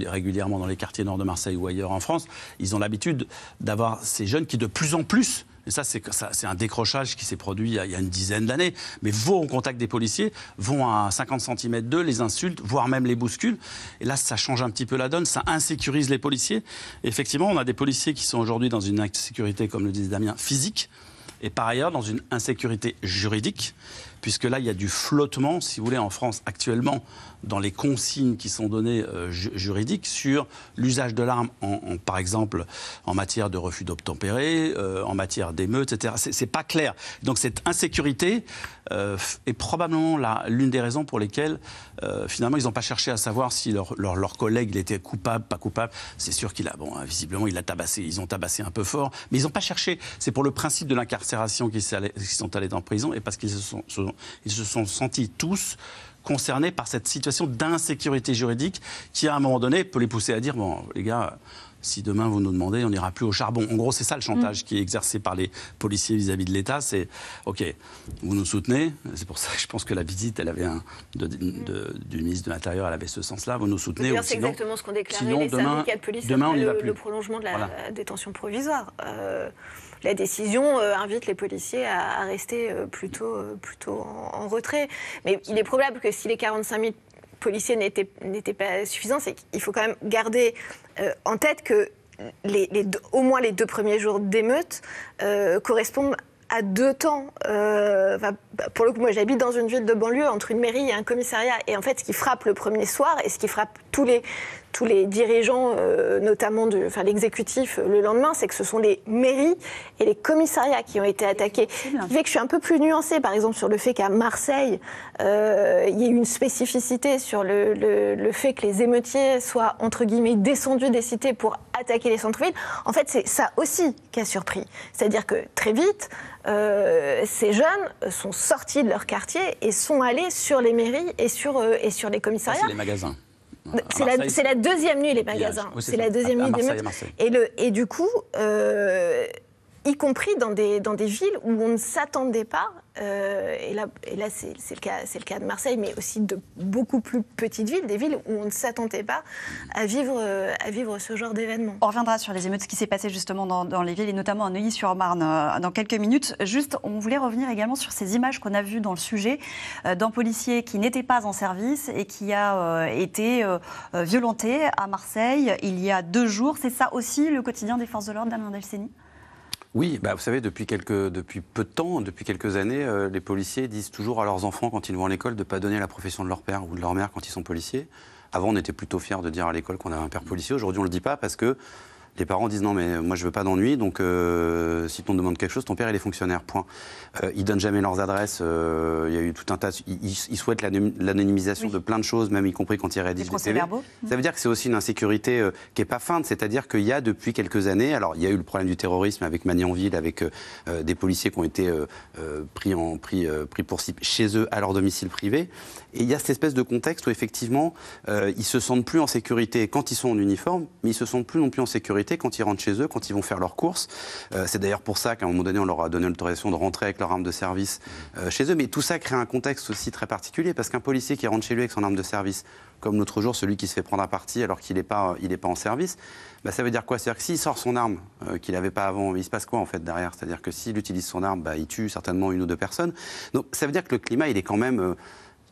régulièrement dans les quartiers nord de Marseille ou ailleurs en France, ils ont l'habitude d'avoir ces jeunes qui, de plus en plus, et ça, c'est un décrochage qui s'est produit il y, a, une dizaine d'années. Mais vont au contact des policiers, vont à 50 cm d'eux, les insultes, voire même les bousculent. Et là, ça change un petit peu la donne, ça insécurise les policiers. effectivement, on a des policiers qui sont aujourd'hui dans une insécurité, comme le disait Damien, physique et par ailleurs dans une insécurité juridique, puisque là, il y a du flottement, si vous voulez, en France actuellement dans les consignes qui sont données euh, juridiques sur l'usage de l'arme, en, par exemple, en matière de refus d'obtempérer, euh, en matière d'émeute, etc. C'est pas clair. Donc cette insécurité euh, est probablement l'une des raisons pour lesquelles, finalement, ils n'ont pas cherché à savoir si leur, leur, leur collègue il était coupable, pas coupable. C'est sûr qu'il a, bon, visiblement, il a tabassé, ils ont tabassé un peu fort, mais ils n'ont pas cherché. C'est pour le principe de l'incarcération qu'ils sont allés la prison et parce qu'ils se sont, ils se sont sentis tous concernés par cette situation d'insécurité juridique qui, à un moment donné, peut les pousser à dire bon, les gars. Si demain vous nous demandez, on n'ira plus au charbon. En gros, c'est ça le chantage mm. qui est exercé par les policiers vis-à-vis de l'État. C'est OK, vous nous soutenez. C'est pour ça que je pense que la visite, elle avait un du ministre de l'Intérieur, avait ce sens-là. Vous nous soutenez. C'est exactement ce qu'on sinon, demain, de on le, va plus. le prolongement de la détention provisoire. Euh, la décision euh, invite les policiers à, rester euh, plutôt, euh, plutôt en, retrait. Mais il est probable que si les 45 000 policiers n'étaient pas suffisants, c'est qu'il faut quand même garder en tête que les, au moins les deux premiers jours d'émeute correspondent à deux temps. pour le coup, moi, j'habite dans une ville de banlieue entre une mairie et un commissariat. Et en fait, ce qui frappe le premier soir et ce qui frappe tous les tous les dirigeants, euh, notamment de l'exécutif, euh, le lendemain, c'est que ce sont les mairies et les commissariats qui ont été attaqués. Ce fait que je suis un peu plus nuancée, par exemple, sur le fait qu'à Marseille, euh, il y ait une spécificité sur le, fait que les émeutiers soient, entre guillemets, descendus des cités pour attaquer les centres-villes. En fait, c'est ça aussi qui a surpris. C'est-à-dire que très vite, ces jeunes sont sortis de leur quartier et sont allés sur les mairies et sur, et sur les commissariats. Ah, les magasins. C'est la, deuxième nuit, les magasins. c'est la deuxième nuit des Et, le, et du coup, euh, y compris dans des villes où on ne s'attendait pas euh, et là, c'est le, cas, de Marseille, mais aussi de beaucoup plus petites villes, des villes où on ne s'attendait pas à vivre, euh, à ce genre d'événement. On reviendra sur les émeutes, ce qui s'est passé justement dans, les villes, et notamment à Neuilly-sur-Marne, euh, dans quelques minutes. Juste, on voulait revenir également sur ces images qu'on a vues dans le sujet d'un policier qui n'était pas en service et qui a été violenté à Marseille il y a deux jours. C'est ça aussi le quotidien des forces de l'ordre d'Alain Delceni oui, bah vous savez, depuis, quelques, depuis peu de temps, depuis quelques années, euh, les policiers disent toujours à leurs enfants quand ils vont à l'école de ne pas donner la profession de leur père ou de leur mère quand ils sont policiers. Avant, on était plutôt fiers de dire à l'école qu'on avait un père policier. Aujourd'hui, on ne le dit pas parce que les parents disent non, mais moi je veux pas d'ennui, donc euh, si tu demande quelque chose, ton père il est fonctionnaire, point. Euh, ils donnent jamais leurs adresses, euh, il y a eu tout un tas. ils, souhaitent l'anonymisation de plein de choses, même y compris quand ils rédigent des TV. Ça veut dire que c'est aussi une insécurité qui n'est pas feinte, c'est-à-dire qu'il y a depuis quelques années, alors il y a eu le problème du terrorisme avec Magnanville, avec des policiers qui ont été pris, en, pris, pris pour cible chez eux à leur domicile privé, et il y a cette espèce de contexte où effectivement ils se sentent plus en sécurité quand ils sont en uniforme, mais ils se sentent plus non plus en sécurité quand ils rentrent chez eux, quand ils vont faire leurs courses. Euh, c'est d'ailleurs pour ça qu'à un moment donné, on leur a donné l'autorisation de rentrer avec leur arme de service euh, chez eux. Mais tout ça crée un contexte aussi très particulier parce qu'un policier qui rentre chez lui avec son arme de service, comme l'autre jour, celui qui se fait prendre à partie alors qu'il n'est pas, euh, pas en service, bah, ça veut dire quoi C'est-à-dire que s'il sort son arme qu'il n'avait pas avant, il se passe quoi en fait derrière C'est-à-dire que s'il utilise son arme, bah, il tue certainement une ou deux personnes. Donc ça veut dire que le climat, il est quand même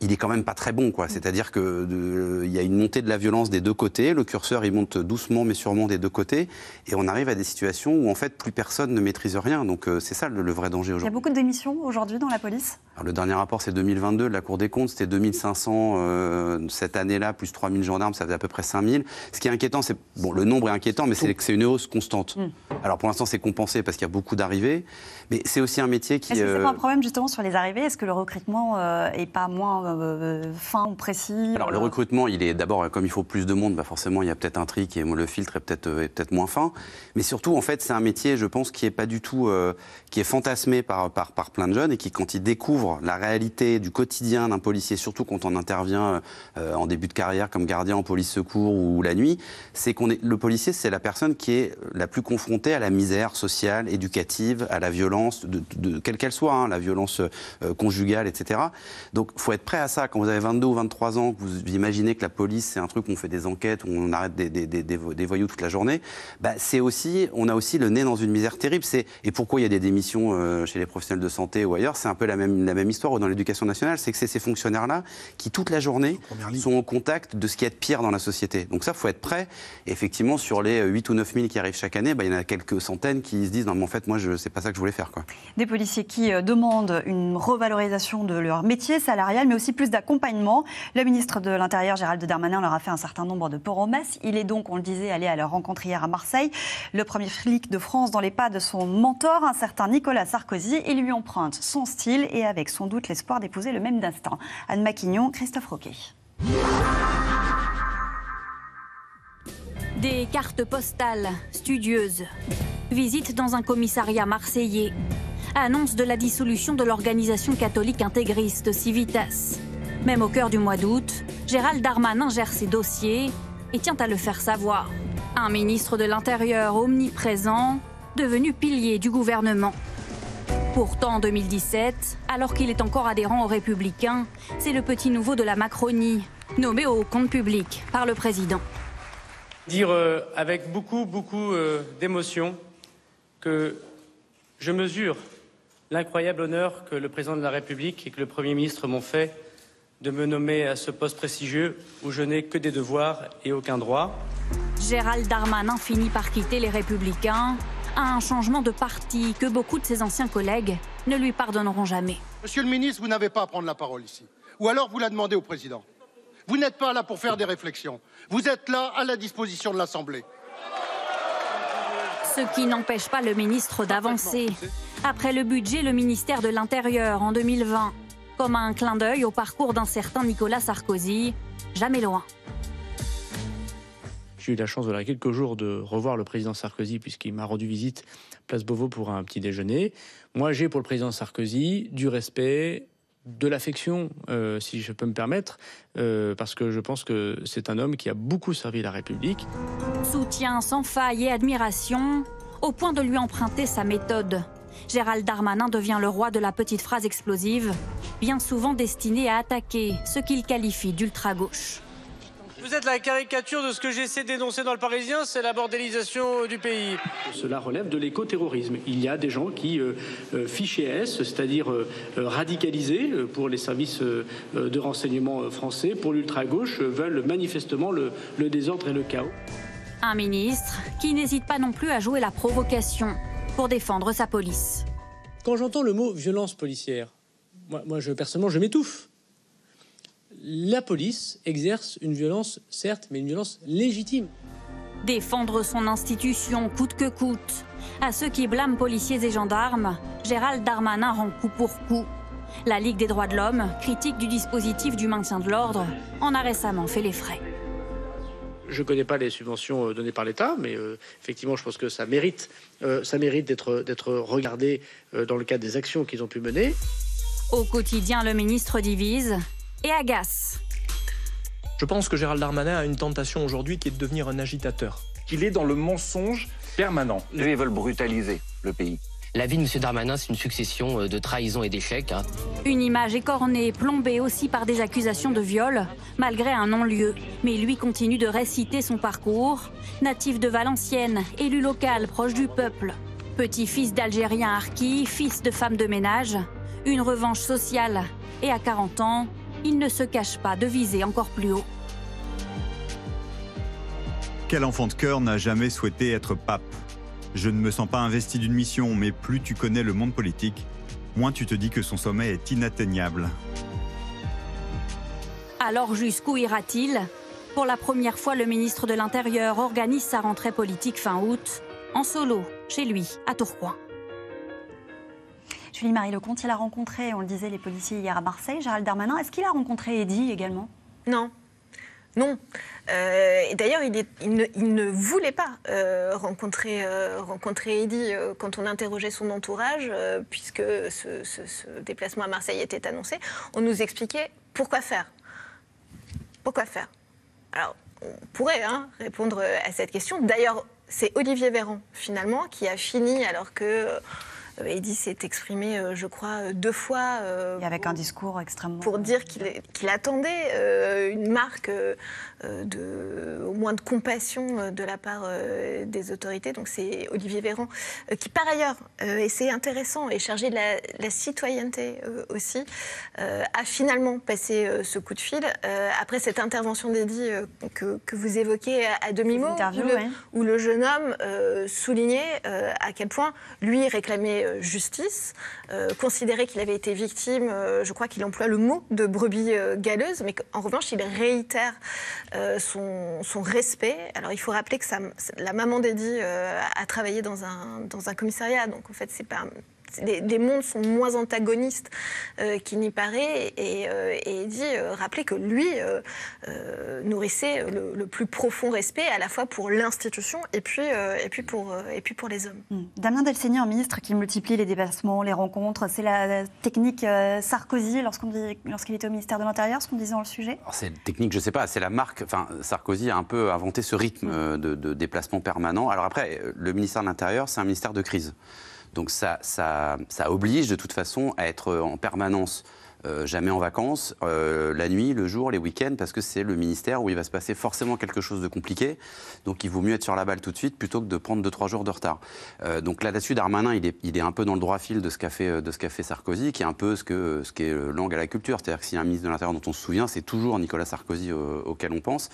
il est quand même pas très bon, quoi. Mm. C'est-à-dire que il y a une montée de la violence des deux côtés. Le curseur, il monte doucement mais sûrement des deux côtés, et on arrive à des situations où en fait plus personne ne maîtrise rien. Donc euh, c'est ça le, vrai danger aujourd'hui. Il y a beaucoup de démissions aujourd'hui dans la police. le dernier rapport, c'est 2022 de la Cour des comptes, c'était 2500 euh, cette année-là, plus 3000 gendarmes, ça faisait à peu près 5000. Ce qui est inquiétant, c'est bon, le nombre est inquiétant, mais c'est une hausse constante. Mm. Alors pour l'instant, c'est compensé parce qu'il y a beaucoup d'arrivées. Mais c'est aussi un métier qui. Est-ce que c'est pas un euh, problème justement sur les arrivées Est-ce que le recrutement n'est euh, pas moins euh, fin ou précis Alors le recrutement, il est d'abord comme il faut plus de monde, bah, forcément il y a peut-être un tri qui est le filtre est peut-être peut-être moins fin. Mais surtout en fait c'est un métier, je pense, qui est pas du tout qui est fantasmé par, par par plein de jeunes et qui quand ils découvrent la réalité du quotidien d'un policier, surtout quand on intervient en début de carrière comme gardien en police secours ou la nuit, c'est qu'on est le policier, c'est la personne qui est la plus confrontée à la misère sociale, éducative, à la violence de, quelle qu'elle soit, hein, la violence euh, conjugale, etc. Donc il faut être prêt à ça. Quand vous avez 22 ou 23 ans, vous imaginez que la police, c'est un truc où on fait des enquêtes, où on arrête des, des, des, des voyous toute la journée, bah, c'est aussi, on a aussi le nez dans une misère terrible. C'est, et pourquoi il y a des démissions euh, chez les professionnels de santé ou ailleurs C'est un peu la même, la même histoire dans l'éducation nationale, c'est que c'est ces fonctionnaires-là qui, toute la journée, sont au contact de ce qui est de pire dans la société. Donc ça, faut être prêt. Et effectivement, sur les 8 ou 9 000 qui arrivent chaque année, bah, il y en a quelques centaines qui se disent non mais en fait moi je c'est pas ça que je voulais faire. Des policiers qui euh, demandent une revalorisation de leur métier salarial, mais aussi plus d'accompagnement. Le ministre de l'Intérieur, Gérald Darmanin, leur a fait un certain nombre de promesses. Il est donc, on le disait, allé à leur rencontre hier à Marseille. Le premier flic de France dans les pas de son mentor, un certain Nicolas Sarkozy, il lui emprunte son style et avec sans doute l'espoir d'épouser le même d'instinct. Anne Maquignon, Christophe Roquet. Des cartes postales, studieuses. Visite dans un commissariat marseillais. Annonce de la dissolution de l'organisation catholique intégriste Civitas. Même au cœur du mois d'août, Gérald Darmanin gère ses dossiers et tient à le faire savoir. Un ministre de l'Intérieur omniprésent, devenu pilier du gouvernement. Pourtant, en 2017, alors qu'il est encore adhérent aux Républicains, c'est le petit nouveau de la Macronie, nommé au compte public par le président dire euh, avec beaucoup, beaucoup euh, d'émotion que je mesure l'incroyable honneur que le président de la République et que le Premier ministre m'ont fait de me nommer à ce poste prestigieux où je n'ai que des devoirs et aucun droit. Gérald Darmanin finit par quitter les Républicains à un changement de parti que beaucoup de ses anciens collègues ne lui pardonneront jamais. Monsieur le ministre, vous n'avez pas à prendre la parole ici. Ou alors vous la demandez au président. Vous n'êtes pas là pour faire des réflexions. Vous êtes là à la disposition de l'Assemblée. Ce qui n'empêche pas le ministre d'avancer. Après le budget, le ministère de l'Intérieur en 2020. Comme un clin d'œil au parcours d'un certain Nicolas Sarkozy, jamais loin. J'ai eu la chance, a quelques jours, de revoir le président Sarkozy, puisqu'il m'a rendu visite place Beauvau pour un petit déjeuner. Moi, j'ai pour le président Sarkozy du respect, de l'affection, euh, si je peux me permettre, euh, parce que je pense que c'est un homme qui a beaucoup servi la République. Soutien sans faille et admiration, au point de lui emprunter sa méthode. Gérald Darmanin devient le roi de la petite phrase explosive, bien souvent destinée à attaquer ce qu'il qualifie d'ultra-gauche. Vous êtes la caricature de ce que j'essaie dénoncer dans le Parisien, c'est la bordélisation euh, du pays. Cela relève de l'écoterrorisme. Il y a des gens qui, euh, euh, fichés S, c'est-à-dire radicalisés pour les services de renseignement français, pour l'ultra-gauche, veulent manifestement le, désordre et le chaos. Un ministre qui n'hésite pas non plus à jouer la provocation pour défendre sa police. Quand j'entends le mot violence policière, moi, moi je, personnellement, je m'étouffe la police exerce une violence, certes, mais une violence légitime. Défendre son institution coûte que coûte. À ceux qui blâment policiers et gendarmes, Gérald Darmanin rend coup pour coup. La Ligue des droits de l'homme, critique du dispositif du maintien de l'ordre, en a récemment fait les frais. Je ne connais pas les subventions euh, données par l'État, mais euh, effectivement, je pense que ça mérite, euh, mérite d'être regardé dans le cadre des actions qu'ils ont pu mener. Au quotidien, le ministre divise et agace. Je pense que Gérald Darmanin a une tentation aujourd'hui qui est de devenir un agitateur. Il est dans le mensonge permanent. les ils veulent brutaliser le pays. La vie de M. Darmanin, c'est une succession euh, de trahisons et d'échecs. Hein. Une image écornée, plombée aussi par des accusations de viol, malgré un non-lieu. Mais lui continue de réciter son parcours. Natif de Valenciennes, élu local, proche du peuple. Petit-fils d'Algérien harki, fils de femme de ménage. Une revanche sociale. Et à 40 ans, il ne se cache pas de viser encore plus haut. Quel enfant de cœur n'a jamais souhaité être pape Je ne me sens pas investi d'une mission, mais plus tu connais le monde politique, moins tu te dis que son sommet est inatteignable. Alors jusqu'où ira-t-il Pour la première fois, le ministre de l'Intérieur organise sa rentrée politique fin août, en solo, chez lui, à Tourcoing. Julie Marie Lecomte, il a rencontré, on le disait, les policiers hier à Marseille, Gérald Darmanin. Est-ce qu'il a rencontré Eddy également Non. Non. Euh, d'ailleurs, il, ne, voulait pas euh, rencontrer, euh, rencontrer Eddy quand on interrogeait son entourage, puisque ce, déplacement à Marseille était annoncé. On nous expliquait pourquoi faire. Pourquoi faire Alors, on pourrait hein, répondre à cette question. D'ailleurs, c'est Olivier Véran, finalement, qui a fini alors que euh, Eddy s'est exprimé, euh, je crois, euh, deux fois. avec pour, un discours extrêmement. Pour dire qu'il attendait une marque de, au moins de compassion de la part des autorités. Donc c'est Olivier Véran, qui par ailleurs, et c'est intéressant, est chargé de la, citoyenneté aussi, a finalement passé ce coup de fil. après cette intervention d'Eddy que, vous évoquez à, demi-mot, où, le jeune homme soulignait à quel point lui réclamait euh, justice, euh, considérer qu'il avait été victime, euh, je crois qu'il emploie le mot de brebis galeuse, mais en revanche, il réitère son, respect. Alors, il faut rappeler que la maman d'Eddie a travaillé dans un, dans un commissariat, donc en fait, c'est pas des mondes sont moins antagonistes euh, qu'il n'y paraît. Et, euh, dit, euh, rappeler que lui nourrissait le, plus profond respect à la fois pour l'institution et, puis et, puis pour, et puis pour les hommes. Hmm. Damien Damien Delcenier, ministre qui multiplie les déplacements, les rencontres, c'est la technique Sarkozy lorsqu'il était au ministère de l'Intérieur, ce qu'on disait dans le sujet C'est technique, je ne sais pas, c'est la marque. Sarkozy a un peu inventé ce rythme hmm. de, de déplacement permanent. Alors après, le ministère de l'Intérieur, c'est un ministère de crise. Donc ça, ça, oblige de toute façon à être euh, en permanence euh, jamais en vacances, euh, la nuit, le jour, les week-ends, parce que c'est le ministère où il va se passer forcément quelque chose de compliqué. Donc il vaut mieux être sur la balle tout de suite plutôt que de prendre 2-3 jours de retard. donc là-dessus, Darmanin, il est, un peu dans le droit fil de ce qu'a fait, Sarkozy, qui est un peu ce, qu'est ce qui est langue à la culture. C'est-à-dire que s'il y a un ministre de l'Intérieur dont on se souvient, c'est toujours Nicolas Sarkozy auquel on pense.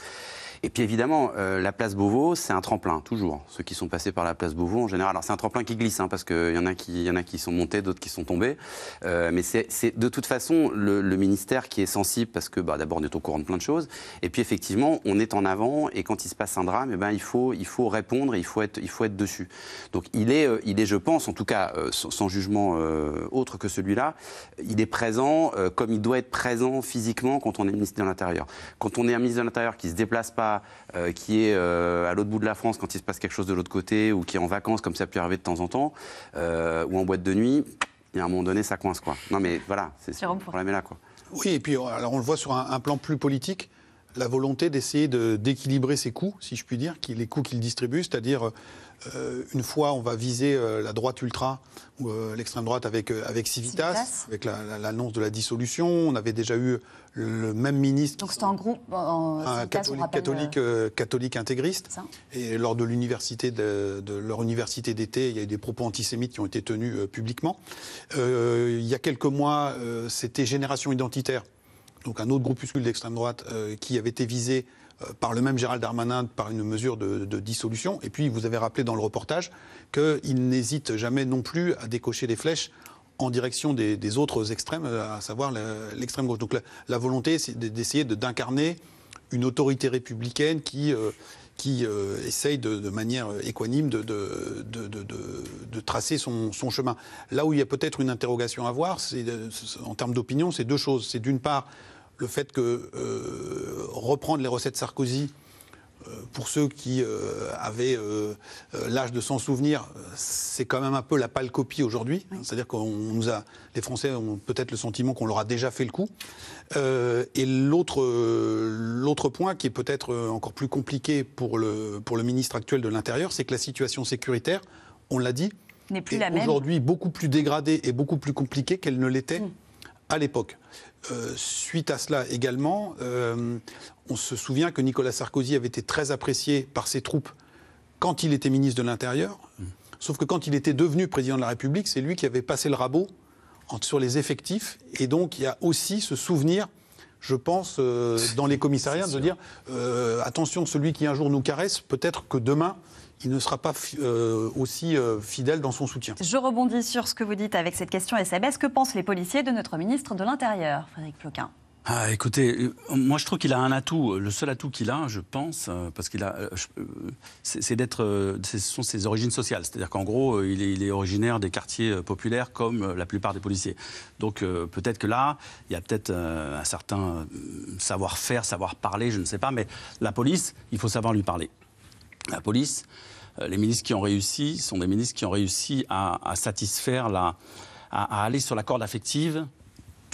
Et puis évidemment, euh, la place Beauvau, c'est un tremplin, toujours. Ceux qui sont passés par la place Beauvau, en général, alors c'est un tremplin qui glisse, hein, parce qu'il y, en a qui, y en a qui sont montés, d'autres qui sont tombés. Euh, mais c'est de toute façon le, ministère qui est sensible, parce que bah, d'abord, on est au courant de plein de choses. Et puis effectivement, on est en avant, et quand il se passe un drame, et eh ben, il, faut, il faut répondre, il faut être, il faut être dessus. Donc il est, euh, il est, je pense, en tout cas, sans, sans, jugement autre que celui-là, il est présent comme il doit être présent physiquement quand on est ministre de l'Intérieur. Quand on est un ministre de l'Intérieur qui ne se déplace pas, euh, qui est euh, à l'autre bout de la France quand il se passe quelque chose de l'autre côté, ou qui est en vacances, comme ça peut arriver de temps en temps, euh, ou en boîte de nuit, il y a un moment donné, ça coince, quoi. Non, mais voilà, c'est le problème là, quoi. Oui, et puis alors on le voit sur un, plan plus politique, la volonté d'essayer d'équilibrer ses coûts, si je puis dire, les coûts qu'il distribue, c'est-à-dire euh, une fois, on va viser euh, la droite ultra ou euh, l'extrême droite avec, avec Civitas, avec l'annonce de la dissolution. On avait déjà eu le même ministre. Donc c'était un groupe catholique, catholique, intégriste. Et lors de l'université de, de, leur université d'été, il y a eu des propos antisémites qui ont été tenus publiquement. il y a quelques mois, c'était Génération Identitaire, donc un autre groupuscule d'extrême droite qui avait été visé euh, par le même Gérald Darmanin par une mesure de, dissolution. Et puis, vous avez rappelé dans le reportage qu'il n'hésite jamais non plus à décocher les flèches en direction des, autres extrêmes, euh, à savoir l'extrême gauche. Donc la, volonté, c'est d'essayer d'incarner une autorité républicaine qui, euh, qui essaye de, manière équanime de, de tracer son, son, chemin. Là où il y a peut-être une interrogation à voir, en termes d'opinion, c'est deux choses. C'est d'une part le fait que euh, reprendre les recettes Sarkozy, euh, pour ceux qui euh, avaient l'âge de s'en souvenir, c'est quand même un peu la pâle copie aujourd'hui. C'est-à-dire que les Français ont peut-être le sentiment qu'on leur a déjà fait le coup. et l'autre, point qui est peut-être encore plus compliqué pour le, ministre actuel de l'Intérieur, c'est que la situation sécuritaire, on l'a dit, est Aujourd'hui, beaucoup plus dégradée et beaucoup plus compliquée qu'elle ne l'était mmh. à l'époque. Euh, suite à cela également, euh, on se souvient que Nicolas Sarkozy avait été très apprécié par ses troupes quand il était ministre de l'Intérieur. Mm. Sauf que quand il était devenu président de la République, c'est lui qui avait passé le rabot sur les effectifs. Et donc, il y a aussi ce souvenir, je pense, euh, dans les commissariats, de dire attention, celui qui un jour nous caresse, peut-être que demain, il ne sera pas euh, aussi euh, fidèle dans son soutien. Je rebondis sur ce que vous dites avec cette question baisse. Que pensent les policiers de notre ministre de l'Intérieur, Frédéric Ploquin ah, écoutez, euh, moi je trouve qu'il a un atout. Le seul atout qu'il a, je pense, parce qu'il a, c'est d'être, ce sont ses origines sociales. C'est-à-dire qu'en gros, il est, originaire des quartiers populaires comme la plupart des policiers. Donc peut-être que là, il y a peut-être un certain savoir-faire, savoir parler, je ne sais pas. Mais la police, il faut savoir lui parler la police, euh, les ministres qui ont réussi sont des ministres qui ont réussi à, satisfaire la, à, aller sur la corde affective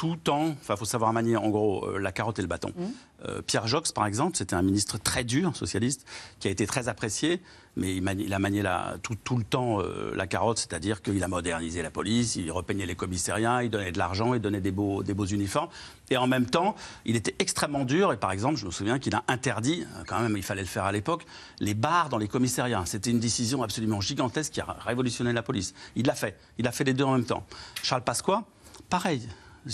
tout Enfin, faut savoir manier en gros euh, la carotte et le bâton. Mmh. Euh, Pierre Jox, par exemple, c'était un ministre très dur, socialiste, qui a été très apprécié, mais il, a manié tout, le temps euh, la carotte, c'est-à-dire qu'il a modernisé la police, il repeignait les commissariats, il donnait de l'argent, il donnait des beaux, des beaux uniformes. Et en même temps, il était extrêmement dur. Et par exemple, je me souviens qu'il a interdit, quand même, il fallait le faire à l'époque, les bars dans les commissariats. C'était une décision absolument gigantesque qui a révolutionné la police. Il l'a fait. Il a fait les deux en même temps. Charles Pasqua, pareil.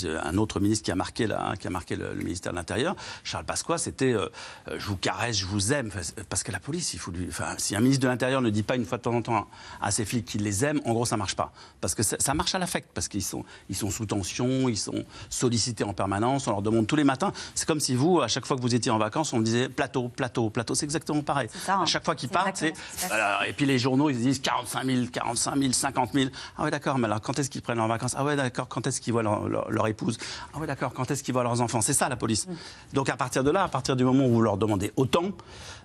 Euh, un autre ministre qui a marqué, là, hein, qui a marqué le, ministère de l'Intérieur, Charles Pasqua, c'était euh, euh, je vous caresse, je vous aime. Parce que la police, il faut si un ministre de l'Intérieur ne dit pas une fois de temps en temps à ses flics qu'il les aime, en gros, ça marche pas. Parce que ça, marche à l'affect, parce qu'ils sont, ils sont sous tension, ils sont sollicités en permanence, on leur demande tous les matins. C'est comme si vous, à chaque fois que vous étiez en vacances, on disait plateau, plateau, plateau. C'est exactement pareil. Hein. À chaque fois qu'ils partent, c'est. et puis les journaux, ils disent 45 000, 45 000, 50 000. Ah ouais, d'accord, mais alors quand est-ce qu'ils prennent en vacances Ah ouais, d'accord, quand est-ce qu'ils voient leur leur épouse. Ah oui, d'accord, quand est-ce qu'ils voient leurs enfants C'est ça la police. Mm. Donc à partir de là, à partir du moment où vous leur demandez autant,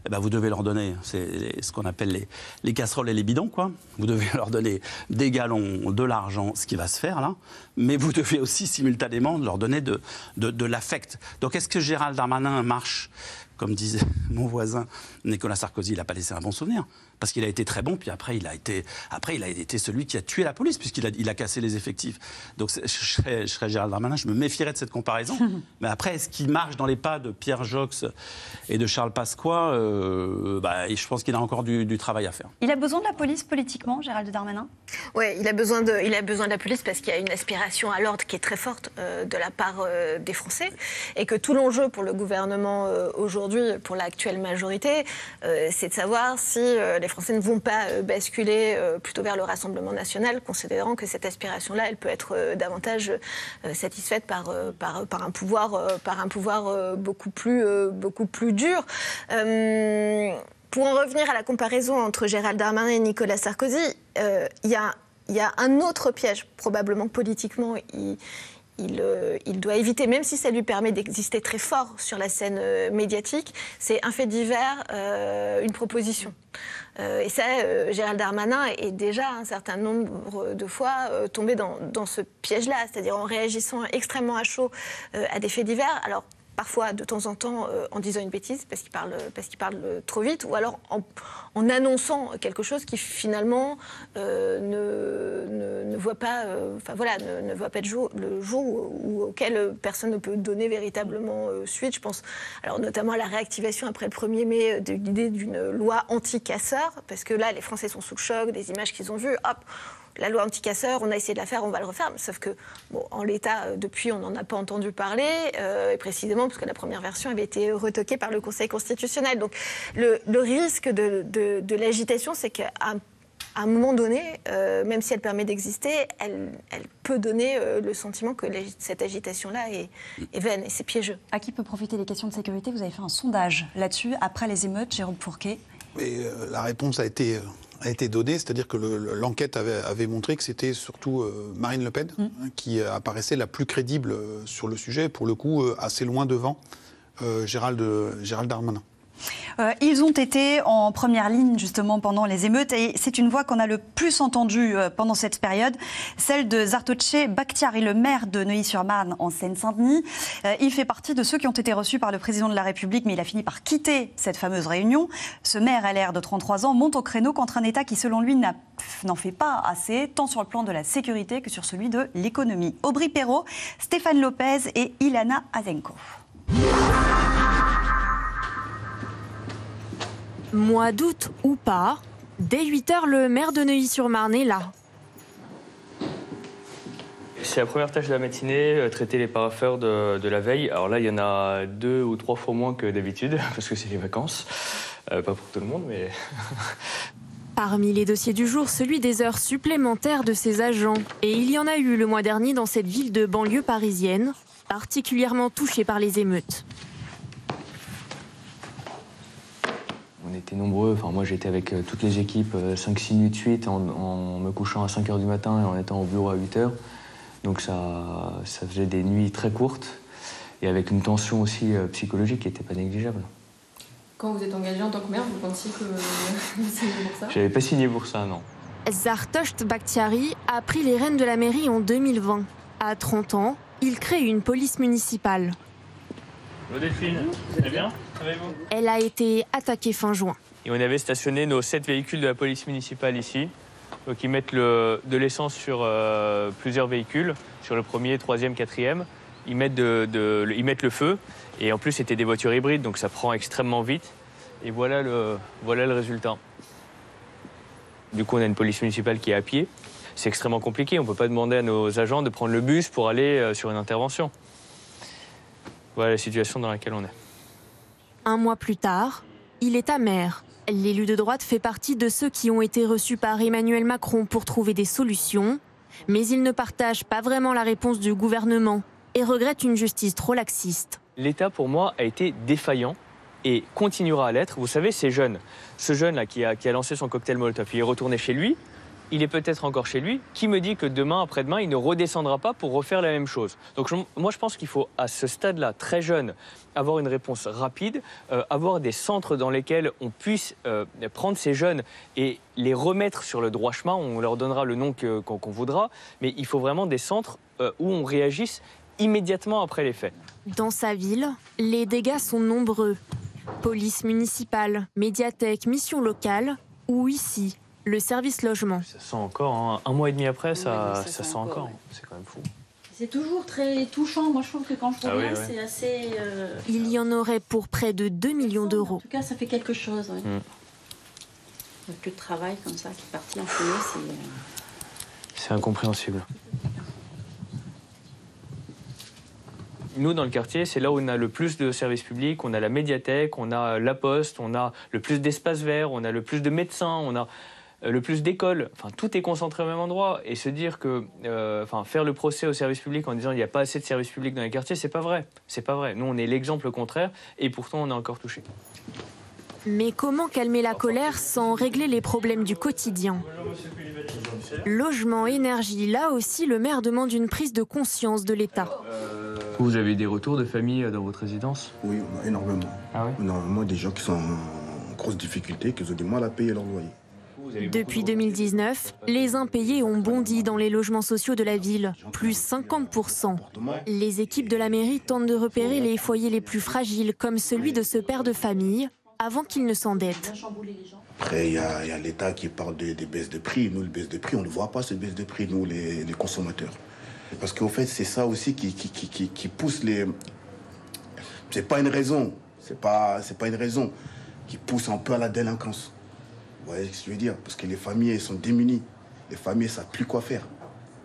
eh ben, vous devez leur donner, c'est ce qu'on appelle les, les, casseroles et les bidons, quoi. Vous devez leur donner des galons, de l'argent, ce qui va se faire là, mais vous devez aussi simultanément leur donner de, de, de l'affect. Donc est-ce que Gérald Darmanin marche comme disait mon voisin Nicolas Sarkozy, il n'a pas laissé un bon souvenir parce qu'il a été très bon, puis après il a été, après, il a été celui qui a tué la police, puisqu'il a, il a cassé les effectifs. Donc je serais, Gérald Darmanin, je me méfierais de cette comparaison. Mais après, est-ce qu'il marche dans les pas de Pierre Jox et de Charles Pasqua euh, bah, Je pense qu'il a encore du, travail à faire. Il a besoin de la police politiquement, Gérald Darmanin Oui, il, a besoin de, il a besoin de la police parce qu'il y a une aspiration à l'ordre qui est très forte euh, de la part euh, des Français, et que tout l'enjeu pour le gouvernement aujourd'hui, pour l'actuelle majorité, c'est de savoir si les Français ne vont pas euh, basculer euh, plutôt vers le Rassemblement national, considérant que cette aspiration-là, elle peut être euh, davantage satisfaite par, par, un pouvoir, par un pouvoir beaucoup, plus, beaucoup plus dur. pour en revenir à la comparaison entre Gérald Darmanin et Nicolas Sarkozy, il y, y, a, un autre piège, probablement politiquement. Euh, il, doit éviter, même si ça lui permet d'exister très fort sur la scène euh, médiatique, c'est un fait divers, euh, une proposition. et ça, Gérald Darmanin est déjà un certain nombre de fois tombé dans, dans ce piège-là, c'est-à-dire en réagissant extrêmement à chaud à des faits divers. Alors, parfois de temps en temps euh, en disant une bêtise parce qu'il parle, parce euh, trop vite, ou alors en, annonçant quelque chose qui finalement euh, ne, voit pas, voilà, ne, voit pas le jour auquel personne ne peut donner véritablement suite. Je pense alors notamment à la réactivation après le 1er mai de l'idée d'une loi anti-casseur, parce que là les Français sont sous le choc des images qu'ils ont vues. Hop, la loi anticasseur, on a essayé de la faire, on va le refaire. Sauf que, bon, en l'état, euh, depuis, on n'en a pas entendu parler, euh, et précisément parce que la première version avait été euh, retoquée par le Conseil constitutionnel. Donc, le, risque de, l'agitation, c'est qu'à un moment donné, même si elle permet d'exister, elle, peut donner le sentiment que cette agitation-là est, vaine et c'est piégeux. À qui peut profiter les questions de sécurité Vous avez fait un sondage là-dessus après les émeutes, Jérôme Pourquet. – la réponse a été a été donnée, c'est-à-dire que l'enquête avait, montré que c'était surtout euh, Marine Le Pen mm. hein, qui euh, apparaissait la plus crédible euh, sur le sujet, pour le coup assez loin devant Gérald Darmanin. Euh, ils ont été en première ligne justement pendant les émeutes et c'est une voix qu'on a le plus entendue euh, pendant cette période, celle de Zartoche Bakhtiari, le maire de Neuilly-sur-Marne en Seine-Saint-Denis. Euh, il fait partie de ceux qui ont été reçus par le président de la République, mais il a fini par quitter cette fameuse réunion. Ce maire à l'air de 33 ans monte au créneau contre un État qui, selon lui, n'en fait pas assez, tant sur le plan de la sécurité que sur celui de l'économie. Aubry Perrault, Stéphane Lopez et Ilana Azenko. Mois d'août ou pas, dès 8h, le maire de Neuilly-sur-Marne est là. C'est la première tâche de la matinée, euh, traiter les paraffeurs de, la veille. Alors là, il y en a deux ou trois fois moins que d'habitude, parce que c'est les vacances. Euh, pas pour tout le monde, mais... Parmi les dossiers du jour, celui des heures supplémentaires de ses agents. Et il y en a eu le mois dernier dans cette ville de banlieue parisienne, particulièrement touchée par les émeutes. on était nombreux. Enfin, moi, j'étais avec euh, toutes les équipes 5-6 euh, nuits de suite en, me couchant à 5 heures du matin et en étant au bureau à 8 heures. Donc, ça, ça faisait des nuits très courtes et avec une tension aussi euh, psychologique qui n'était pas négligeable. Quand vous êtes engagé en tant que maire, vous pensiez que vous signez pour ça J'avais pas signé pour ça, non. Zartocht Bakhtiari a pris les rênes de la mairie en 2020. À 30 ans, il crée une police municipale. Vous, bien elle a été attaquée fin juin. Et on avait stationné nos sept véhicules de la police municipale ici. Donc ils mettent de l'essence sur euh, plusieurs véhicules, sur le premier, troisième, quatrième. Ils mettent, le feu. Et en plus, c'était des voitures hybrides, donc ça prend extrêmement vite. Et voilà le, voilà le résultat. Du coup, on a une police municipale qui est à pied. C'est extrêmement compliqué. On ne peut pas demander à nos agents de prendre le bus pour aller euh, sur une intervention. Voilà la situation dans laquelle on est. Un mois plus tard, il est amer. L'élu de droite fait partie de ceux qui ont été reçus par Emmanuel Macron pour trouver des solutions, mais il ne partage pas vraiment la réponse du gouvernement et regrette une justice trop laxiste. L'État, pour moi, a été défaillant et continuera à l'être. Vous savez, ces jeunes, ce jeune-là qui a, qui a lancé son cocktail Molotov, il est retourné chez lui, il est peut-être encore chez lui. Qui me dit que demain, après-demain, il ne redescendra pas pour refaire la même chose Donc moi, je pense qu'il faut, à ce stade-là, très jeune, avoir une réponse rapide, euh, avoir des centres dans lesquels on puisse euh, prendre ces jeunes et les remettre sur le droit chemin. On leur donnera le nom qu'on voudra, mais il faut vraiment des centres euh, où on réagisse immédiatement après les faits. Dans sa ville, les dégâts sont nombreux. Police municipale, médiathèque, mission locale ou ici, le service logement. Ça sent encore, hein. un mois et demi après, ça, sent, encore. C'est quand même fou. C'est toujours très touchant. Moi, je trouve que quand je ah reviens, c'est assez. Euh, Il y en aurait pour près de 2 millions d'euros. En tout cas, ça fait quelque chose. Ouais. Mm. travail comme ça qui est parti en fumée, c'est. Euh, c'est incompréhensible. Nous, dans le quartier, c'est là où on a le plus de services publics, on a la médiathèque, on a la poste, on a le plus d'espaces verts, on a le plus de médecins, on a euh, le plus d'écoles, enfin tout est concentré au même endroit et se dire que, euh, enfin faire le procès au service public en disant il n'y a pas assez de services publics dans les quartiers, c'est pas vrai, c'est pas vrai. Nous on est l'exemple contraire et pourtant on est encore touché. Mais comment calmer la colère sans régler les problèmes du quotidien Logement, énergie, là aussi le maire demande une prise de conscience de l'État. Euh, Vous avez des retours de famille dans votre résidence Oui, énormément. Ah oui énormément des gens qui sont en grosse difficulté, qui ont du mal à payer leur loyer. Depuis 2019, les impayés ont bondi dans les logements sociaux de la ville, plus 50%. Les équipes de la mairie tentent de repérer les foyers les plus fragiles, comme celui de ce père de famille, avant qu'il ne s'endette. Après, il y a, l'État qui parle des, baisses de prix. Nous, le baisse de prix, on ne voit pas ces baisses de prix, nous, les, consommateurs. Parce qu'au fait, c'est ça aussi qui, pousse les... C'est pas une raison, c'est pas, pas une raison qui pousse un peu à la délinquance. Vous voyez ce que je veux dire Parce que les familles, sont démunies. Les familles, ne savent plus quoi faire.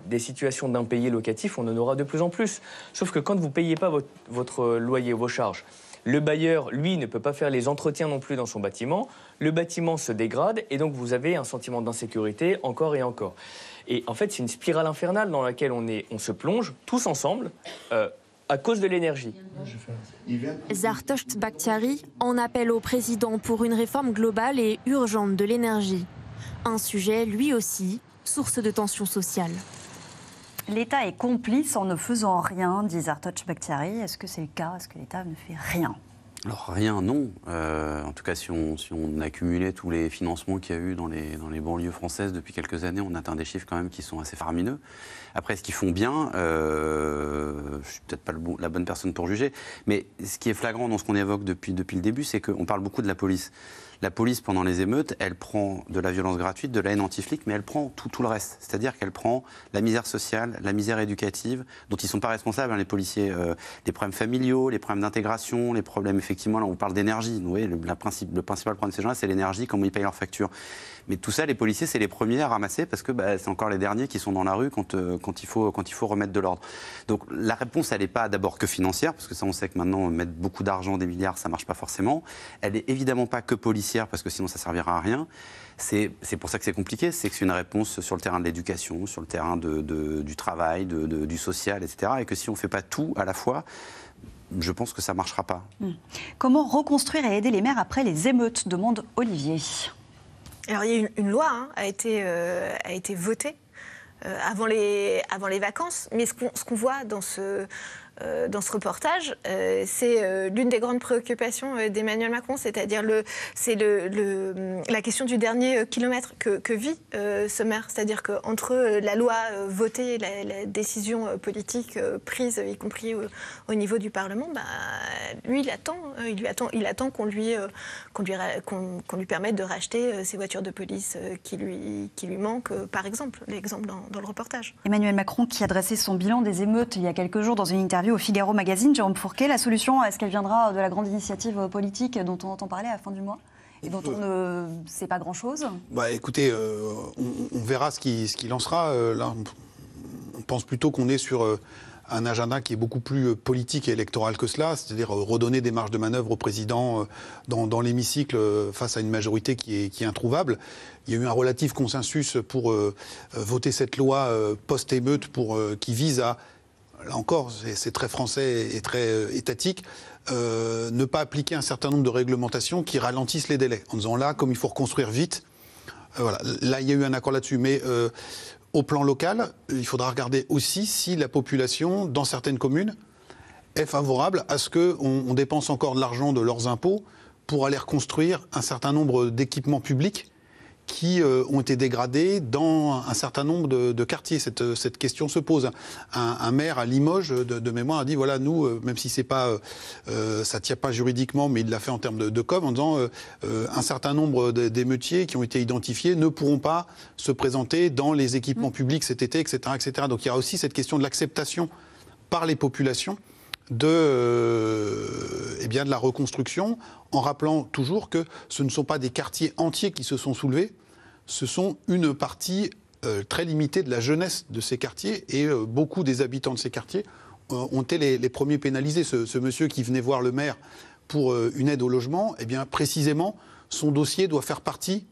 Des situations d'impayés locatifs, on en aura de plus en plus. Sauf que quand vous ne payez pas votre, loyer, vos charges, le bailleur, lui, ne peut pas faire les entretiens non plus dans son bâtiment. Le bâtiment se dégrade et donc vous avez un sentiment d'insécurité encore et encore. Et en fait, c'est une spirale infernale dans laquelle on, est, on se plonge tous ensemble, euh, à cause de l'énergie. Zartocht Bakhtiari en appelle au président pour une réforme globale et urgente de l'énergie. Un sujet, lui aussi, source de tensions sociales. L'État est complice en ne faisant rien, dit Zartoch Bakhtiari. Est-ce que c'est le cas Est-ce que l'État ne fait rien alors rien, non. Euh, en tout cas, si on, si on, accumulait tous les financements qu'il y a eu dans les, dans les, banlieues françaises depuis quelques années, on atteint des chiffres quand même qui sont assez faramineux. Après, ce qu'ils font bien, euh, je suis peut-être pas la bonne personne pour juger, mais ce qui est flagrant dans ce qu'on évoque depuis, depuis le début, c'est qu'on parle beaucoup de la police. La police, pendant les émeutes, elle prend de la violence gratuite, de la haine anti-flic, mais elle prend tout, tout le reste. C'est-à-dire qu'elle prend la misère sociale, la misère éducative, dont ils sont pas responsables, hein, les policiers, les euh, problèmes familiaux, les problèmes d'intégration, les problèmes, effectivement, là, on parle d'énergie. Vous voyez, le, le principal problème de ces gens-là, c'est l'énergie, comment ils payent leurs factures. Mais tout ça, les policiers, c'est les premiers à ramasser parce que bah, c'est encore les derniers qui sont dans la rue quand, euh, il, faut, remettre de l'ordre. Donc la réponse, elle n'est pas d'abord que financière, parce que ça, on sait que maintenant, mettre beaucoup d'argent, des milliards, ça ne marche pas forcément. Elle n'est évidemment pas que policière, parce que sinon, ça ne servira à rien. C'est pour ça que c'est compliqué, c'est que c'est une réponse sur le terrain de l'éducation, sur le terrain du travail, du social, etc. Et que si on ne fait pas tout à la fois, je pense que ça ne marchera pas. Hmm. Comment reconstruire et aider les maires après les émeutes demande Olivier. Alors, il y a une, une loi hein, a été euh, a été votée euh, avant les avant les vacances, mais ce qu'on voit dans ce euh, dans ce reportage, euh, c'est euh, l'une des grandes préoccupations d'Emmanuel Macron, c'est-à-dire le, c'est le, mm, la question du dernier kilomètre que, vit ce maire, c'est-à-dire qu'entre la loi votée et la, décision politique prise, y compris au, niveau du Parlement, bah, lui, il attend, il lui attend, il attend qu'on lui, qu'on lui, qu'on, lui permette de racheter ses voitures de police qui lui, qui lui manquent, par exemple, l'exemple dans, dans le reportage. Emmanuel Macron qui a dressé son bilan des émeutes il y a quelques jours dans une interview au Figaro Magazine, Jérôme Fourquet. La solution, est-ce qu'elle viendra de la grande initiative politique dont on entend parler à la fin du mois et dont on ne sait pas grand-chose bah, Écoutez, euh, on, verra ce qui, ce qui lancera. Euh, là, on pense plutôt qu'on est sur euh, un agenda qui est beaucoup plus politique et électoral que cela, c'est-à-dire redonner des marges de manœuvre au président dans, l'hémicycle face à une majorité qui est, qui est, introuvable. Il y a eu un relatif consensus pour voter cette loi post-émeute qui vise à là encore, c'est très français et très euh, étatique, euh, ne pas appliquer un certain nombre de réglementations qui ralentissent les délais, en disant là, comme il faut reconstruire vite, euh, voilà, là, il y a eu un accord là-dessus. Mais au plan local, il faudra regarder aussi si la population, dans certaines communes, est favorable à ce qu'on dépense encore de l'argent de leurs impôts pour aller reconstruire un certain nombre d'équipements publics qui euh, ont été dégradés dans un certain nombre de, quartiers. Euh, cette, question se pose. Un, maire à Limoges, de, mémoire, a dit voilà, nous, euh, même si c'est pas, ça tient pas juridiquement, mais il l'a fait en termes de, de com, en disant un certain nombre d'émeutiers qui ont été identifiés ne pourront pas se présenter dans les équipements mm. publics cet été, etc., etc. Donc il y a aussi cette question de l'acceptation par les populations de, eh bien, de la reconstruction en rappelant toujours que ce ne sont pas des quartiers entiers qui se sont soulevés, ce sont une partie euh, très limitée de la jeunesse de ces quartiers et euh, beaucoup des habitants de ces quartiers euh, ont été les, premiers pénalisés. Ce, ce, monsieur qui venait voir le maire pour une aide au logement, eh bien précisément, son dossier doit faire partie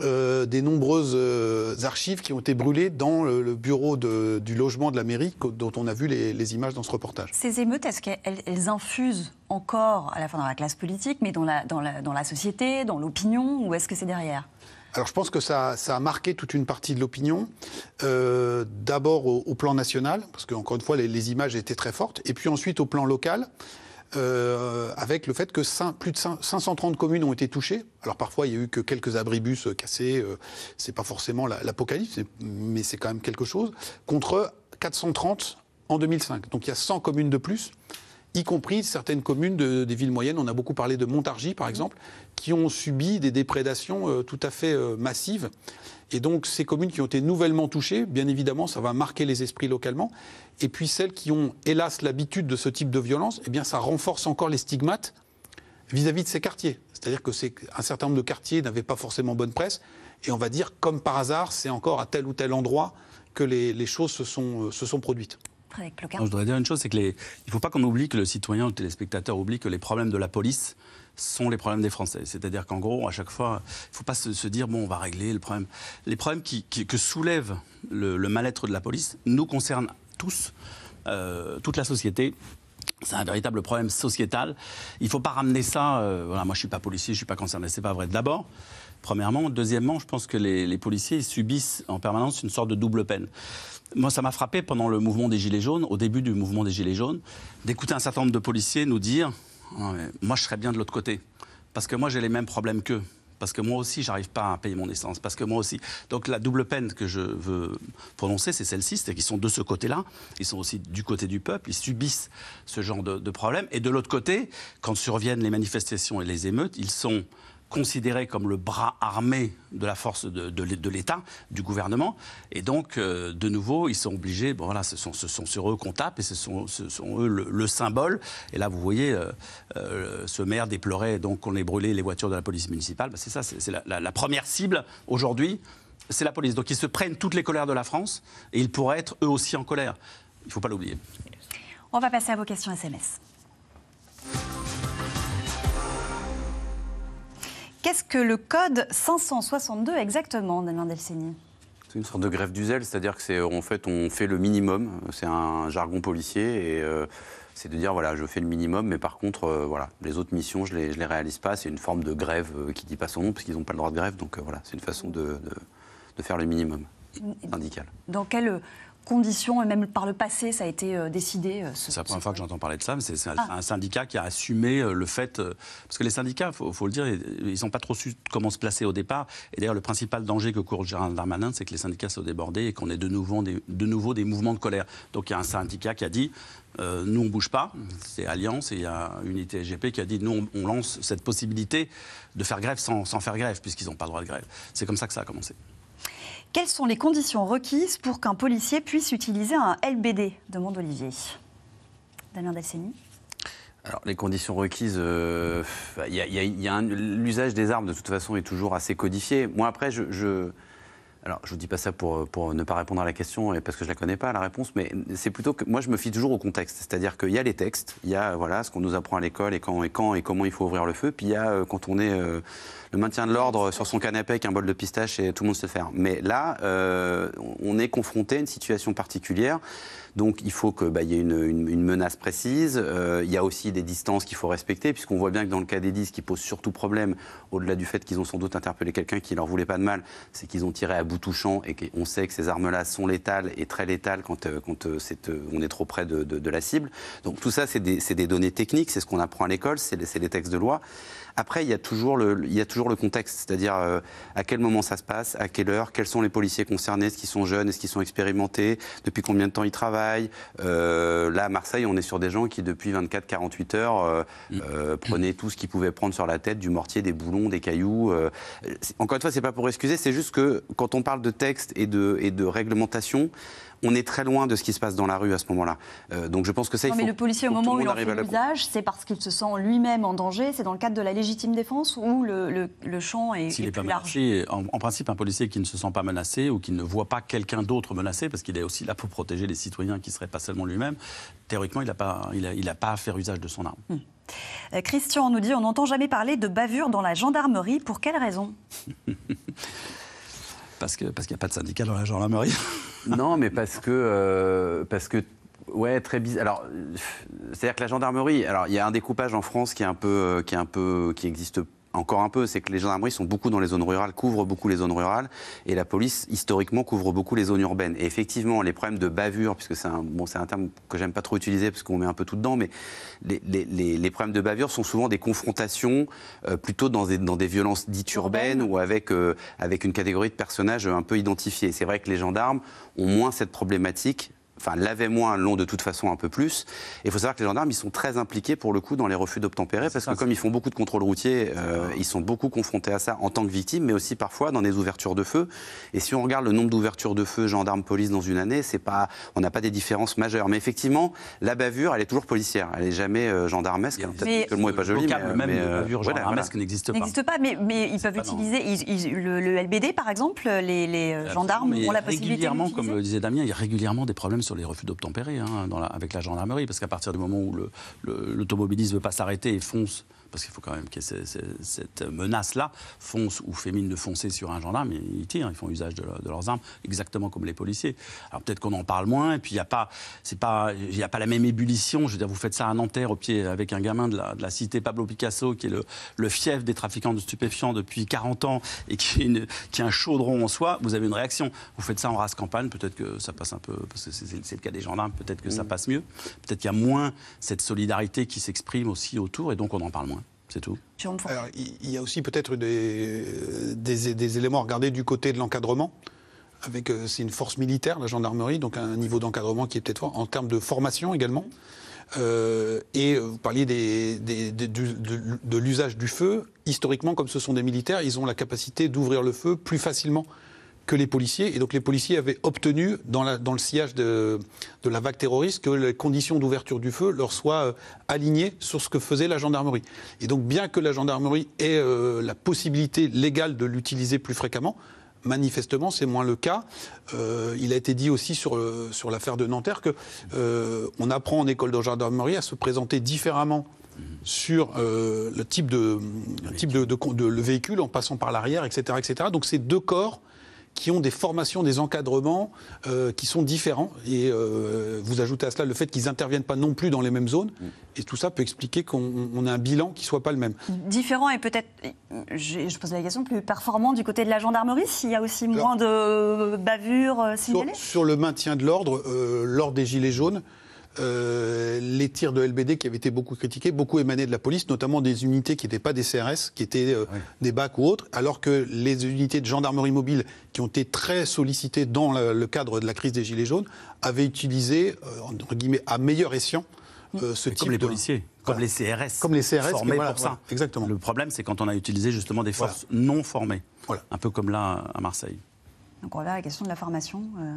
euh, des nombreuses euh, archives qui ont été brûlées dans le, bureau du logement de la mairie, dont on a vu les, images dans ce reportage. Ces émeutes, est-ce qu'elles infusent encore, à la fin dans la classe politique, mais dans la, dans la, société, dans l'opinion, ou est-ce que c'est derrière alors je pense que ça, a marqué toute une partie de l'opinion, euh, d'abord au, plan national, parce qu'encore une fois les, images étaient très fortes, et puis ensuite au plan local. Euh, avec le fait que plus de 530 communes ont été touchées. Alors parfois, il n'y a eu que quelques abribus euh, cassés, euh, c'est pas forcément l'apocalypse, mais c'est quand même quelque chose, contre 430 en 2005. Donc il y a 100 communes de plus y compris certaines communes des villes moyennes. On a beaucoup parlé de Montargis, par mhm. exemple, qui ont subi des déprédations euh, tout à fait euh, massives. Et donc ces communes qui ont été nouvellement touchées, bien évidemment, ça va marquer les esprits localement. Et puis celles qui ont, hélas, l'habitude de ce type de violence, eh bien ça renforce encore les stigmates vis-à-vis de ces quartiers. C'est-à-dire que c'est un certain nombre de quartiers n'avaient pas forcément bonne presse. Et on va dire, comme par hasard, c'est encore à tel ou tel endroit que les, choses se sont, euh, se sont produites. je voudrais dire une chose, c'est qu'il ne faut pas qu'on oublie que le citoyen ou le téléspectateur oublie que les problèmes de la police sont les problèmes des Français. C'est-à-dire qu'en gros, à chaque fois, il ne faut pas se, dire, bon, on va régler le problème. Les problèmes que soulève le, mal-être de la police nous concernent tous, euh, toute la société, c'est un véritable problème sociétal. Il ne faut pas ramener ça. Euh, voilà, moi, je ne suis pas policier, je ne suis pas concerné. C'est pas vrai. D'abord, premièrement. Deuxièmement, je pense que les, les, policiers subissent en permanence une sorte de double peine. Moi, ça m'a frappé pendant le mouvement des Gilets jaunes, au début du mouvement des Gilets jaunes, d'écouter un certain nombre de policiers nous dire moi, je serais bien de l'autre côté. Parce que moi, j'ai les mêmes problèmes qu'eux parce que moi aussi, j'arrive pas à payer mon essence, parce que moi aussi. Donc la double peine que je veux prononcer, c'est celle-ci, c'est qu'ils sont de ce côté-là, ils sont aussi du côté du peuple, ils subissent ce genre de, de problème. Et de l'autre côté, quand surviennent les manifestations et les émeutes, ils sont considéré comme le bras armé de la force de, l'État, du gouvernement. Et donc, euh, de nouveau, ils sont obligés, bon, voilà, ce, sont, ce sont sur eux qu'on tape et ce sont, eux le, symbole. Et là, vous voyez, euh, euh, ce maire déplorait donc qu'on ait brûlé les voitures de la police municipale. Bah, c'est ça, c'est la, première cible aujourd'hui, c'est la police. Donc ils se prennent toutes les colères de la France et ils pourraient être eux aussi en colère. Il ne faut pas l'oublier. On va passer à vos questions SMS. Qu'est-ce que le code 562 exactement, Damien Delsigny c'est une sorte de grève du zèle, c'est-à-dire que c'est en fait on fait le minimum, c'est un jargon policier et euh, c'est de dire voilà je fais le minimum, mais par contre euh, voilà les autres missions je les les réalise pas, c'est une forme de grève euh, qui dit pas son nom parce qu'ils n'ont pas le droit de grève, donc voilà c'est une façon de, faire le minimum syndical. Dans conditions, même par le passé, ça a été euh, décidé. Euh, c'est la première fois que j'entends parler de ça, mais c'est un ah. syndicat qui a assumé euh, le fait. Parce que les syndicats, il faut, le dire, ils n'ont pas trop su comment se placer au départ. Et d'ailleurs, le principal danger que court gérard Darmanin, c'est que les syndicats soient débordés et qu'on ait de nouveau, des, mouvements de colère. Donc il y a un syndicat qui a dit nous, on ne bouge pas. C'est Alliance et il y a Unité SGP qui a dit nous, on, lance cette possibilité de faire grève sans, sans faire grève, puisqu'ils n'ont pas le droit de grève. C'est comme ça que ça a commencé. Quelles sont les conditions requises pour qu'un policier puisse utiliser un LBD demande Olivier. Damien Delceni. Alors, les conditions requises, l'usage des armes de toute façon est toujours assez codifié. Moi après, je alors, je ne dis pas ça pour, ne pas répondre à la question, et parce que je ne la connais pas, la réponse, mais c'est plutôt que moi, je me fie toujours au contexte. C'est-à-dire qu'il y a les textes, il y a voilà, ce qu'on nous apprend à l'école, et quand, et quand et comment il faut ouvrir le feu, puis il y a euh, quand on est euh, le maintien de l'ordre sur son canapé avec un bol de pistache et tout le monde se fait. Mais là, euh, on est confronté à une situation particulière donc il faut qu'il bah, y ait une, menace précise. Euh, il y a aussi des distances qu'il faut respecter, puisqu'on voit bien que dans le cas des 10, qui pose surtout problème, au-delà du fait qu'ils ont sans doute interpellé quelqu'un qui leur voulait pas de mal, c'est qu'ils ont tiré à bout touchant et qu'on sait que ces armes-là sont létales et très létales quand, euh, quand euh, on est trop près de, la cible. Donc tout ça, c'est des, données techniques, c'est ce qu'on apprend à l'école, c'est les, les textes de loi. Après, il y a toujours le, il toujours le contexte, c'est-à-dire euh, à quel moment ça se passe, à quelle heure, quels sont les policiers concernés, est-ce qu'ils sont jeunes, est-ce qu'ils sont expérimentés, depuis combien de temps ils travaillent. Euh, là, à Marseille, on est sur des gens qui, depuis 24-48 heures, euh, mm. prenaient tout ce qu'ils pouvaient prendre sur la tête, du mortier, des boulons, des cailloux. Encore une fois, c'est pas pour excuser, c'est juste que quand on parle de texte et de, et de réglementation, on est très loin de ce qui se passe dans la rue à ce moment-là. donc je pense que ça, il non, mais le policier, au moment où il en fait l'usage, c'est parce qu'il se sent lui-même en danger, c'est dans le cadre de la législation légitime défense ou le, le, champ est, est, en, principe, un policier qui ne se sent pas menacé ou qui ne voit pas quelqu'un d'autre menacé, parce qu'il est aussi là pour protéger les citoyens qui ne seraient pas seulement lui-même, théoriquement, il n'a pas, il, a, il a pas à faire usage de son arme. Hmm. Euh, Christian nous dit on n'entend jamais parler de bavure dans la gendarmerie. Pour quelle raison Parce que parce qu'il n'y a pas de syndicat dans la gendarmerie. non, mais parce que, euh, parce que Ouais, très bizarre. Alors, c'est-à-dire que la gendarmerie, alors il y a un découpage en France qui un peu, euh, qui un peu, qui existe encore un peu, c'est que les gendarmeries sont beaucoup dans les zones rurales, couvrent beaucoup les zones rurales, et la police, historiquement, couvre beaucoup les zones urbaines. Et effectivement, les problèmes de bavure, puisque c'est un, terme que j'aime pas trop utiliser, parce qu'on met un peu tout dedans, mais les, problèmes de bavure sont souvent des confrontations euh, plutôt dans des, violences dites urbaines ou avec, euh, avec une catégorie de personnages un peu identifiés. C'est vrai que les gendarmes ont moins cette problématique enfin l'avaient moins, l'ont de toute façon un peu plus. Et il faut savoir que les gendarmes, ils sont très impliqués pour le coup dans les refus d'obtempérer, parce que comme ils font beaucoup de contrôles routiers, euh, ils sont beaucoup confrontés à ça en tant que victimes, mais aussi parfois dans des ouvertures de feu. Et si on regarde le nombre d'ouvertures de feu gendarmes-police dans une année, c'est pas, on n'a pas des différences majeures. Mais effectivement, la bavure, elle est toujours policière, elle n'est jamais euh, gendarmesque. Peut-être que le mot n'est pas joli, mais, même mais, euh, bavure gendarmesque n'existe pas. N'existe pas, mais, ils peuvent utiliser le, LBD par exemple, les, les gendarmes ont la possibilité. Régulièrement, comme le disait Damien, il y a régulièrement des problèmes sur les refus d'obtempérer hein, avec la gendarmerie, parce qu'à partir du moment où l'automobiliste ne veut pas s'arrêter et fonce parce qu'il faut quand même que cette menace-là fonce ou fémine de foncer sur un gendarme, ils tirent, ils font usage de, leurs armes, exactement comme les policiers. Alors peut-être qu'on en parle moins, et puis il n'y a, pas, pas, a pas la même ébullition. Je veux dire, vous faites ça à Nanterre, au pied, avec un gamin de la, cité Pablo Picasso, qui est le, fief des trafiquants de stupéfiants depuis 40 ans, et qui est, qui un chaudron en soi, vous avez une réaction. Vous faites ça en race campagne, peut-être que ça passe un peu, parce que c'est le cas des gendarmes, peut-être que ça mm. passe mieux. Peut-être qu'il y a moins cette solidarité qui s'exprime aussi autour, et donc on en parle moins. C'est tout. Alors, il y a aussi peut-être des, éléments à regarder du côté de l'encadrement. Euh, c'est une force militaire, la gendarmerie, donc un niveau d'encadrement qui est peut-être fort en termes de formation également. Euh, et euh, vous parliez de l'usage du feu. Historiquement, comme ce sont des militaires, ils ont la capacité d'ouvrir le feu plus facilement que les policiers. Et donc les policiers avaient obtenu, dans, la, dans le sillage de, la vague terroriste, que les conditions d'ouverture du feu leur soient euh, alignées sur ce que faisait la gendarmerie. Et donc bien que la gendarmerie ait euh, la possibilité légale de l'utiliser plus fréquemment, Manifestement, c'est moins le cas. Euh, il a été dit aussi sur, sur l'affaire de Nanterre que on apprend en école de gendarmerie à se présenter différemment sur le type, de, type de, le véhicule en passant par l'arrière, etc., etc. Donc ces deux corps qui ont des formations, des encadrements euh, qui sont différents. Et euh, vous ajoutez à cela le fait qu'ils n'interviennent pas non plus dans les mêmes zones. Mm. Et tout ça peut expliquer qu'on a un bilan qui ne soit pas le même. Différent et peut-être, je, pose la question, plus performant du côté de la gendarmerie, s'il y a aussi moins de bavures euh, signalées sur, le maintien de l'ordre, lors des Gilets jaunes, euh, les tirs de LBD qui avaient été beaucoup critiqués, beaucoup émanaient de la police, notamment des unités qui n'étaient pas des CRS, qui étaient euh, des BAC ou autres, alors que les unités de gendarmerie mobile, qui ont été très sollicitées dans le cadre de la crise des Gilets jaunes, avaient utilisé, euh, entre guillemets, à meilleur escient, ce type comme les policiers, comme les CRS, comme les CRS formés pour ça. exactement. Le problème, c'est quand on a utilisé justement des forces non formées, un peu comme là à Marseille. Donc voilà la question de la formation. Euh.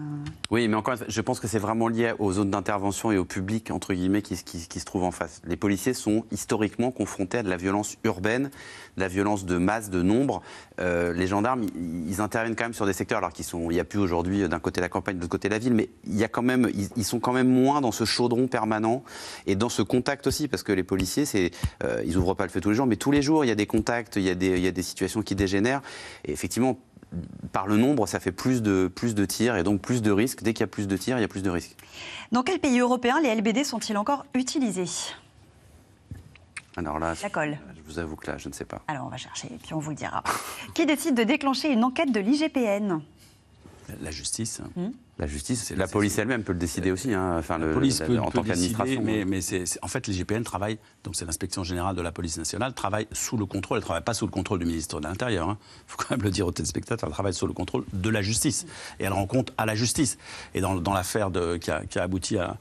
Oui, mais encore je pense que c'est vraiment lié aux zones d'intervention et au public, entre guillemets, qui, se trouve en face. Les policiers sont historiquement confrontés à de la violence urbaine, de la violence de masse, de nombre. Euh, les gendarmes, ils, interviennent quand même sur des secteurs, alors qu'il n'y a plus aujourd'hui euh, d'un côté la campagne, de l'autre côté la ville, mais il y a quand même, ils, sont quand même moins dans ce chaudron permanent et dans ce contact aussi, parce que les policiers, ils n'ouvrent pas le feu tous les jours, mais tous les jours, il y a des contacts, il y des, il y a des situations qui dégénèrent. Et effectivement, par le nombre, ça fait plus de, plus de tirs et donc plus de risques. Dès qu'il y a plus de tirs, il y a plus de risques. Dans quel pays européen les LBD sont-ils encore utilisés alors là, colle. je vous avoue que là, je ne sais pas. Alors on va chercher et puis on vous dira. Qui décide de déclencher une enquête de l'IGPN La justice. Hmm la justice, la police elle-même peut le décider euh, aussi. Enfin, police en tant qu'administration. Mais, hein. mais en fait, les GPN travaillent, donc c'est l'inspection générale de la police nationale, travaille sous le contrôle, elle ne travaille pas sous le contrôle du ministre de l'Intérieur. Il hein. faut quand même le dire aux téléspectateurs, elle travaille sous le contrôle de la justice. Et elle rend compte à la justice. Et dans, l'affaire qui a abouti à,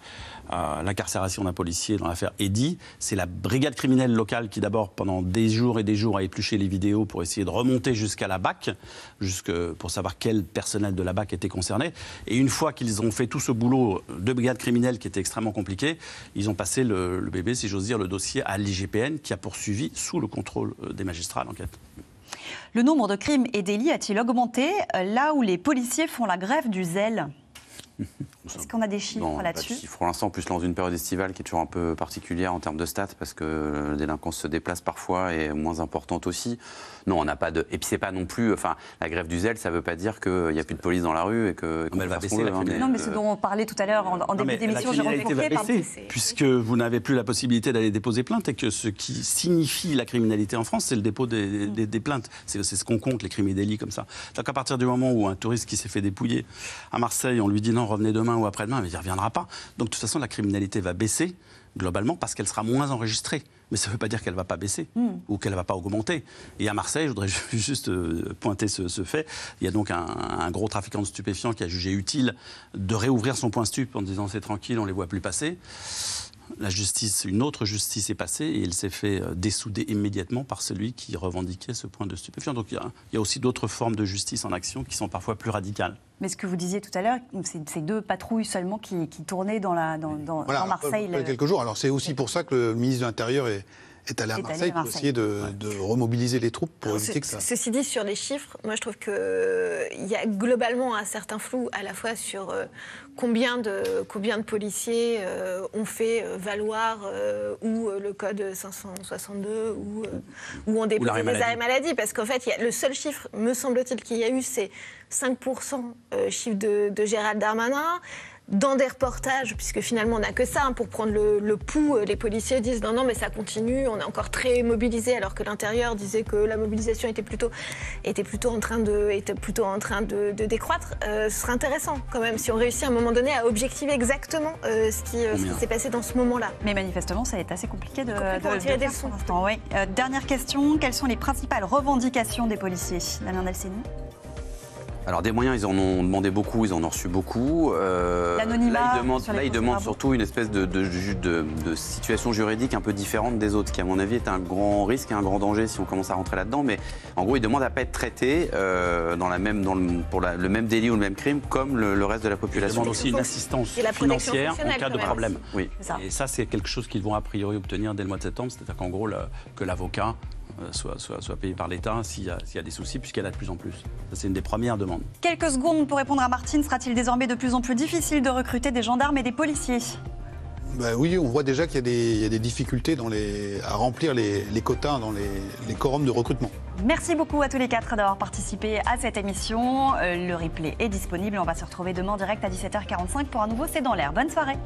euh, l'incarcération d'un policier dans l'affaire Eddy. C'est la brigade criminelle locale qui, d'abord, pendant des jours et des jours, a épluché les vidéos pour essayer de remonter jusqu'à la BAC, jusque, pour savoir quel personnel de la BAC était concerné. Et une fois qu'ils ont fait tout ce boulot de brigade criminelle qui était extrêmement compliqué, ils ont passé le, le bébé, si j'ose dire, le dossier à l'IGPN qui a poursuivi sous le contrôle euh, des magistrats l'enquête. Le nombre de crimes et délits a-t-il augmenté euh, là où les policiers font la grève du zèle est-ce qu'on a des chiffres là-dessus Pour l'instant, en plus, dans une période estivale qui est toujours un peu particulière en termes de stats, parce que euh, la délinquance se déplace parfois et est moins importante aussi. Non, on n'a pas de. Et puis, c'est pas non plus. Enfin, la grève du zèle, ça ne veut pas dire qu'il n'y a plus de police dans la rue et que. va baisser. Hein, non, mais ce dont on parlait tout à l'heure en, en début d'émission, par le baisser, Puisque vous n'avez plus la possibilité d'aller déposer plainte et que ce qui signifie la criminalité en France, c'est le dépôt des, des plaintes. C'est ce qu'on compte, les crimes et délits comme ça. Donc, à partir du moment où un touriste qui s'est fait dépouiller à Marseille, on lui dit non, revenez demain ou après-demain, mais il ne reviendra pas. Donc de toute façon, la criminalité va baisser globalement parce qu'elle sera moins enregistrée. Mais ça ne veut pas dire qu'elle ne va pas baisser hmm. ou qu'elle ne va pas augmenter. Et à Marseille, je voudrais juste euh, pointer ce, fait. Il y a donc un, un, gros trafiquant de stupéfiants qui a jugé utile de réouvrir son point stup en disant c'est tranquille, on ne les voit plus passer la justice, une autre justice est passée et il s'est fait euh, dessouder immédiatement par celui qui revendiquait ce point de stupéfiant. Donc il y a, aussi d'autres formes de justice en action qui sont parfois plus radicales. Mais ce que vous disiez tout à l'heure, c'est ces deux patrouilles seulement qui, tournaient dans, la, dans, dans, voilà, quelques jours. Alors c'est aussi pour ça que le ministre de l'Intérieur est c'est allé à Marseille, pour essayer de, remobiliser les troupes pour éviter que ça. Ceci dit, sur les chiffres, moi je trouve qu'il y a globalement un certain flou à la fois sur euh, combien, de, combien de policiers euh, ont fait euh, valoir ou le code 562 ou, ou ont déposé des arrêts maladie. Parce qu'en fait, le seul chiffre, me semble-t-il, qu'il y a eu, c'est 5% chiffre de Gérald Darmanin dans des reportages, puisque finalement on n'a que ça hein, pour prendre le, pouls, euh, les policiers disent non, non, mais ça continue, on est encore très mobilisé, alors que l'intérieur disait que la mobilisation était plutôt, était plutôt en train de, plutôt en train de, décroître. Euh, ce serait intéressant quand même si on réussit à un moment donné à objectiver exactement euh, ce qui, s'est passé dans ce moment-là. Mais manifestement, ça est assez compliqué de, de, tirer des dernière question, quelles sont les principales revendications des policiers Damien Delceni alors des moyens, ils en ont demandé beaucoup, ils en ont reçu beaucoup. Euh, là, ils demandent, surtout une espèce de, situation juridique un peu différente des autres, qui à mon avis est un grand risque et un grand danger si on commence à rentrer là-dedans. Mais en gros, ils demandent à pas être traités euh, dans la même, pour le même délit ou le même crime comme le, reste de la population. Ils demandent aussi une assistance financière en cas de problème. Oui. Et ça, c'est quelque chose qu'ils vont a priori obtenir dès le mois de septembre, c'est-à-dire qu'en gros, que l'avocat euh, soit, payé par l'État s'il y, a des soucis, puisqu'elle a de plus en plus. c'est une des premières demandes. Quelques secondes pour répondre à Martine. Sera-t-il désormais de plus en plus difficile de recruter des gendarmes et des policiers ben oui, on voit déjà qu'il y, a des difficultés dans à remplir les, quotas dans les, les, quorums de recrutement. Merci beaucoup à tous les quatre d'avoir participé à cette émission. Euh, le replay est disponible. On va se retrouver demain direct à 17h45 pour un nouveau C'est dans l'air. Bonne soirée.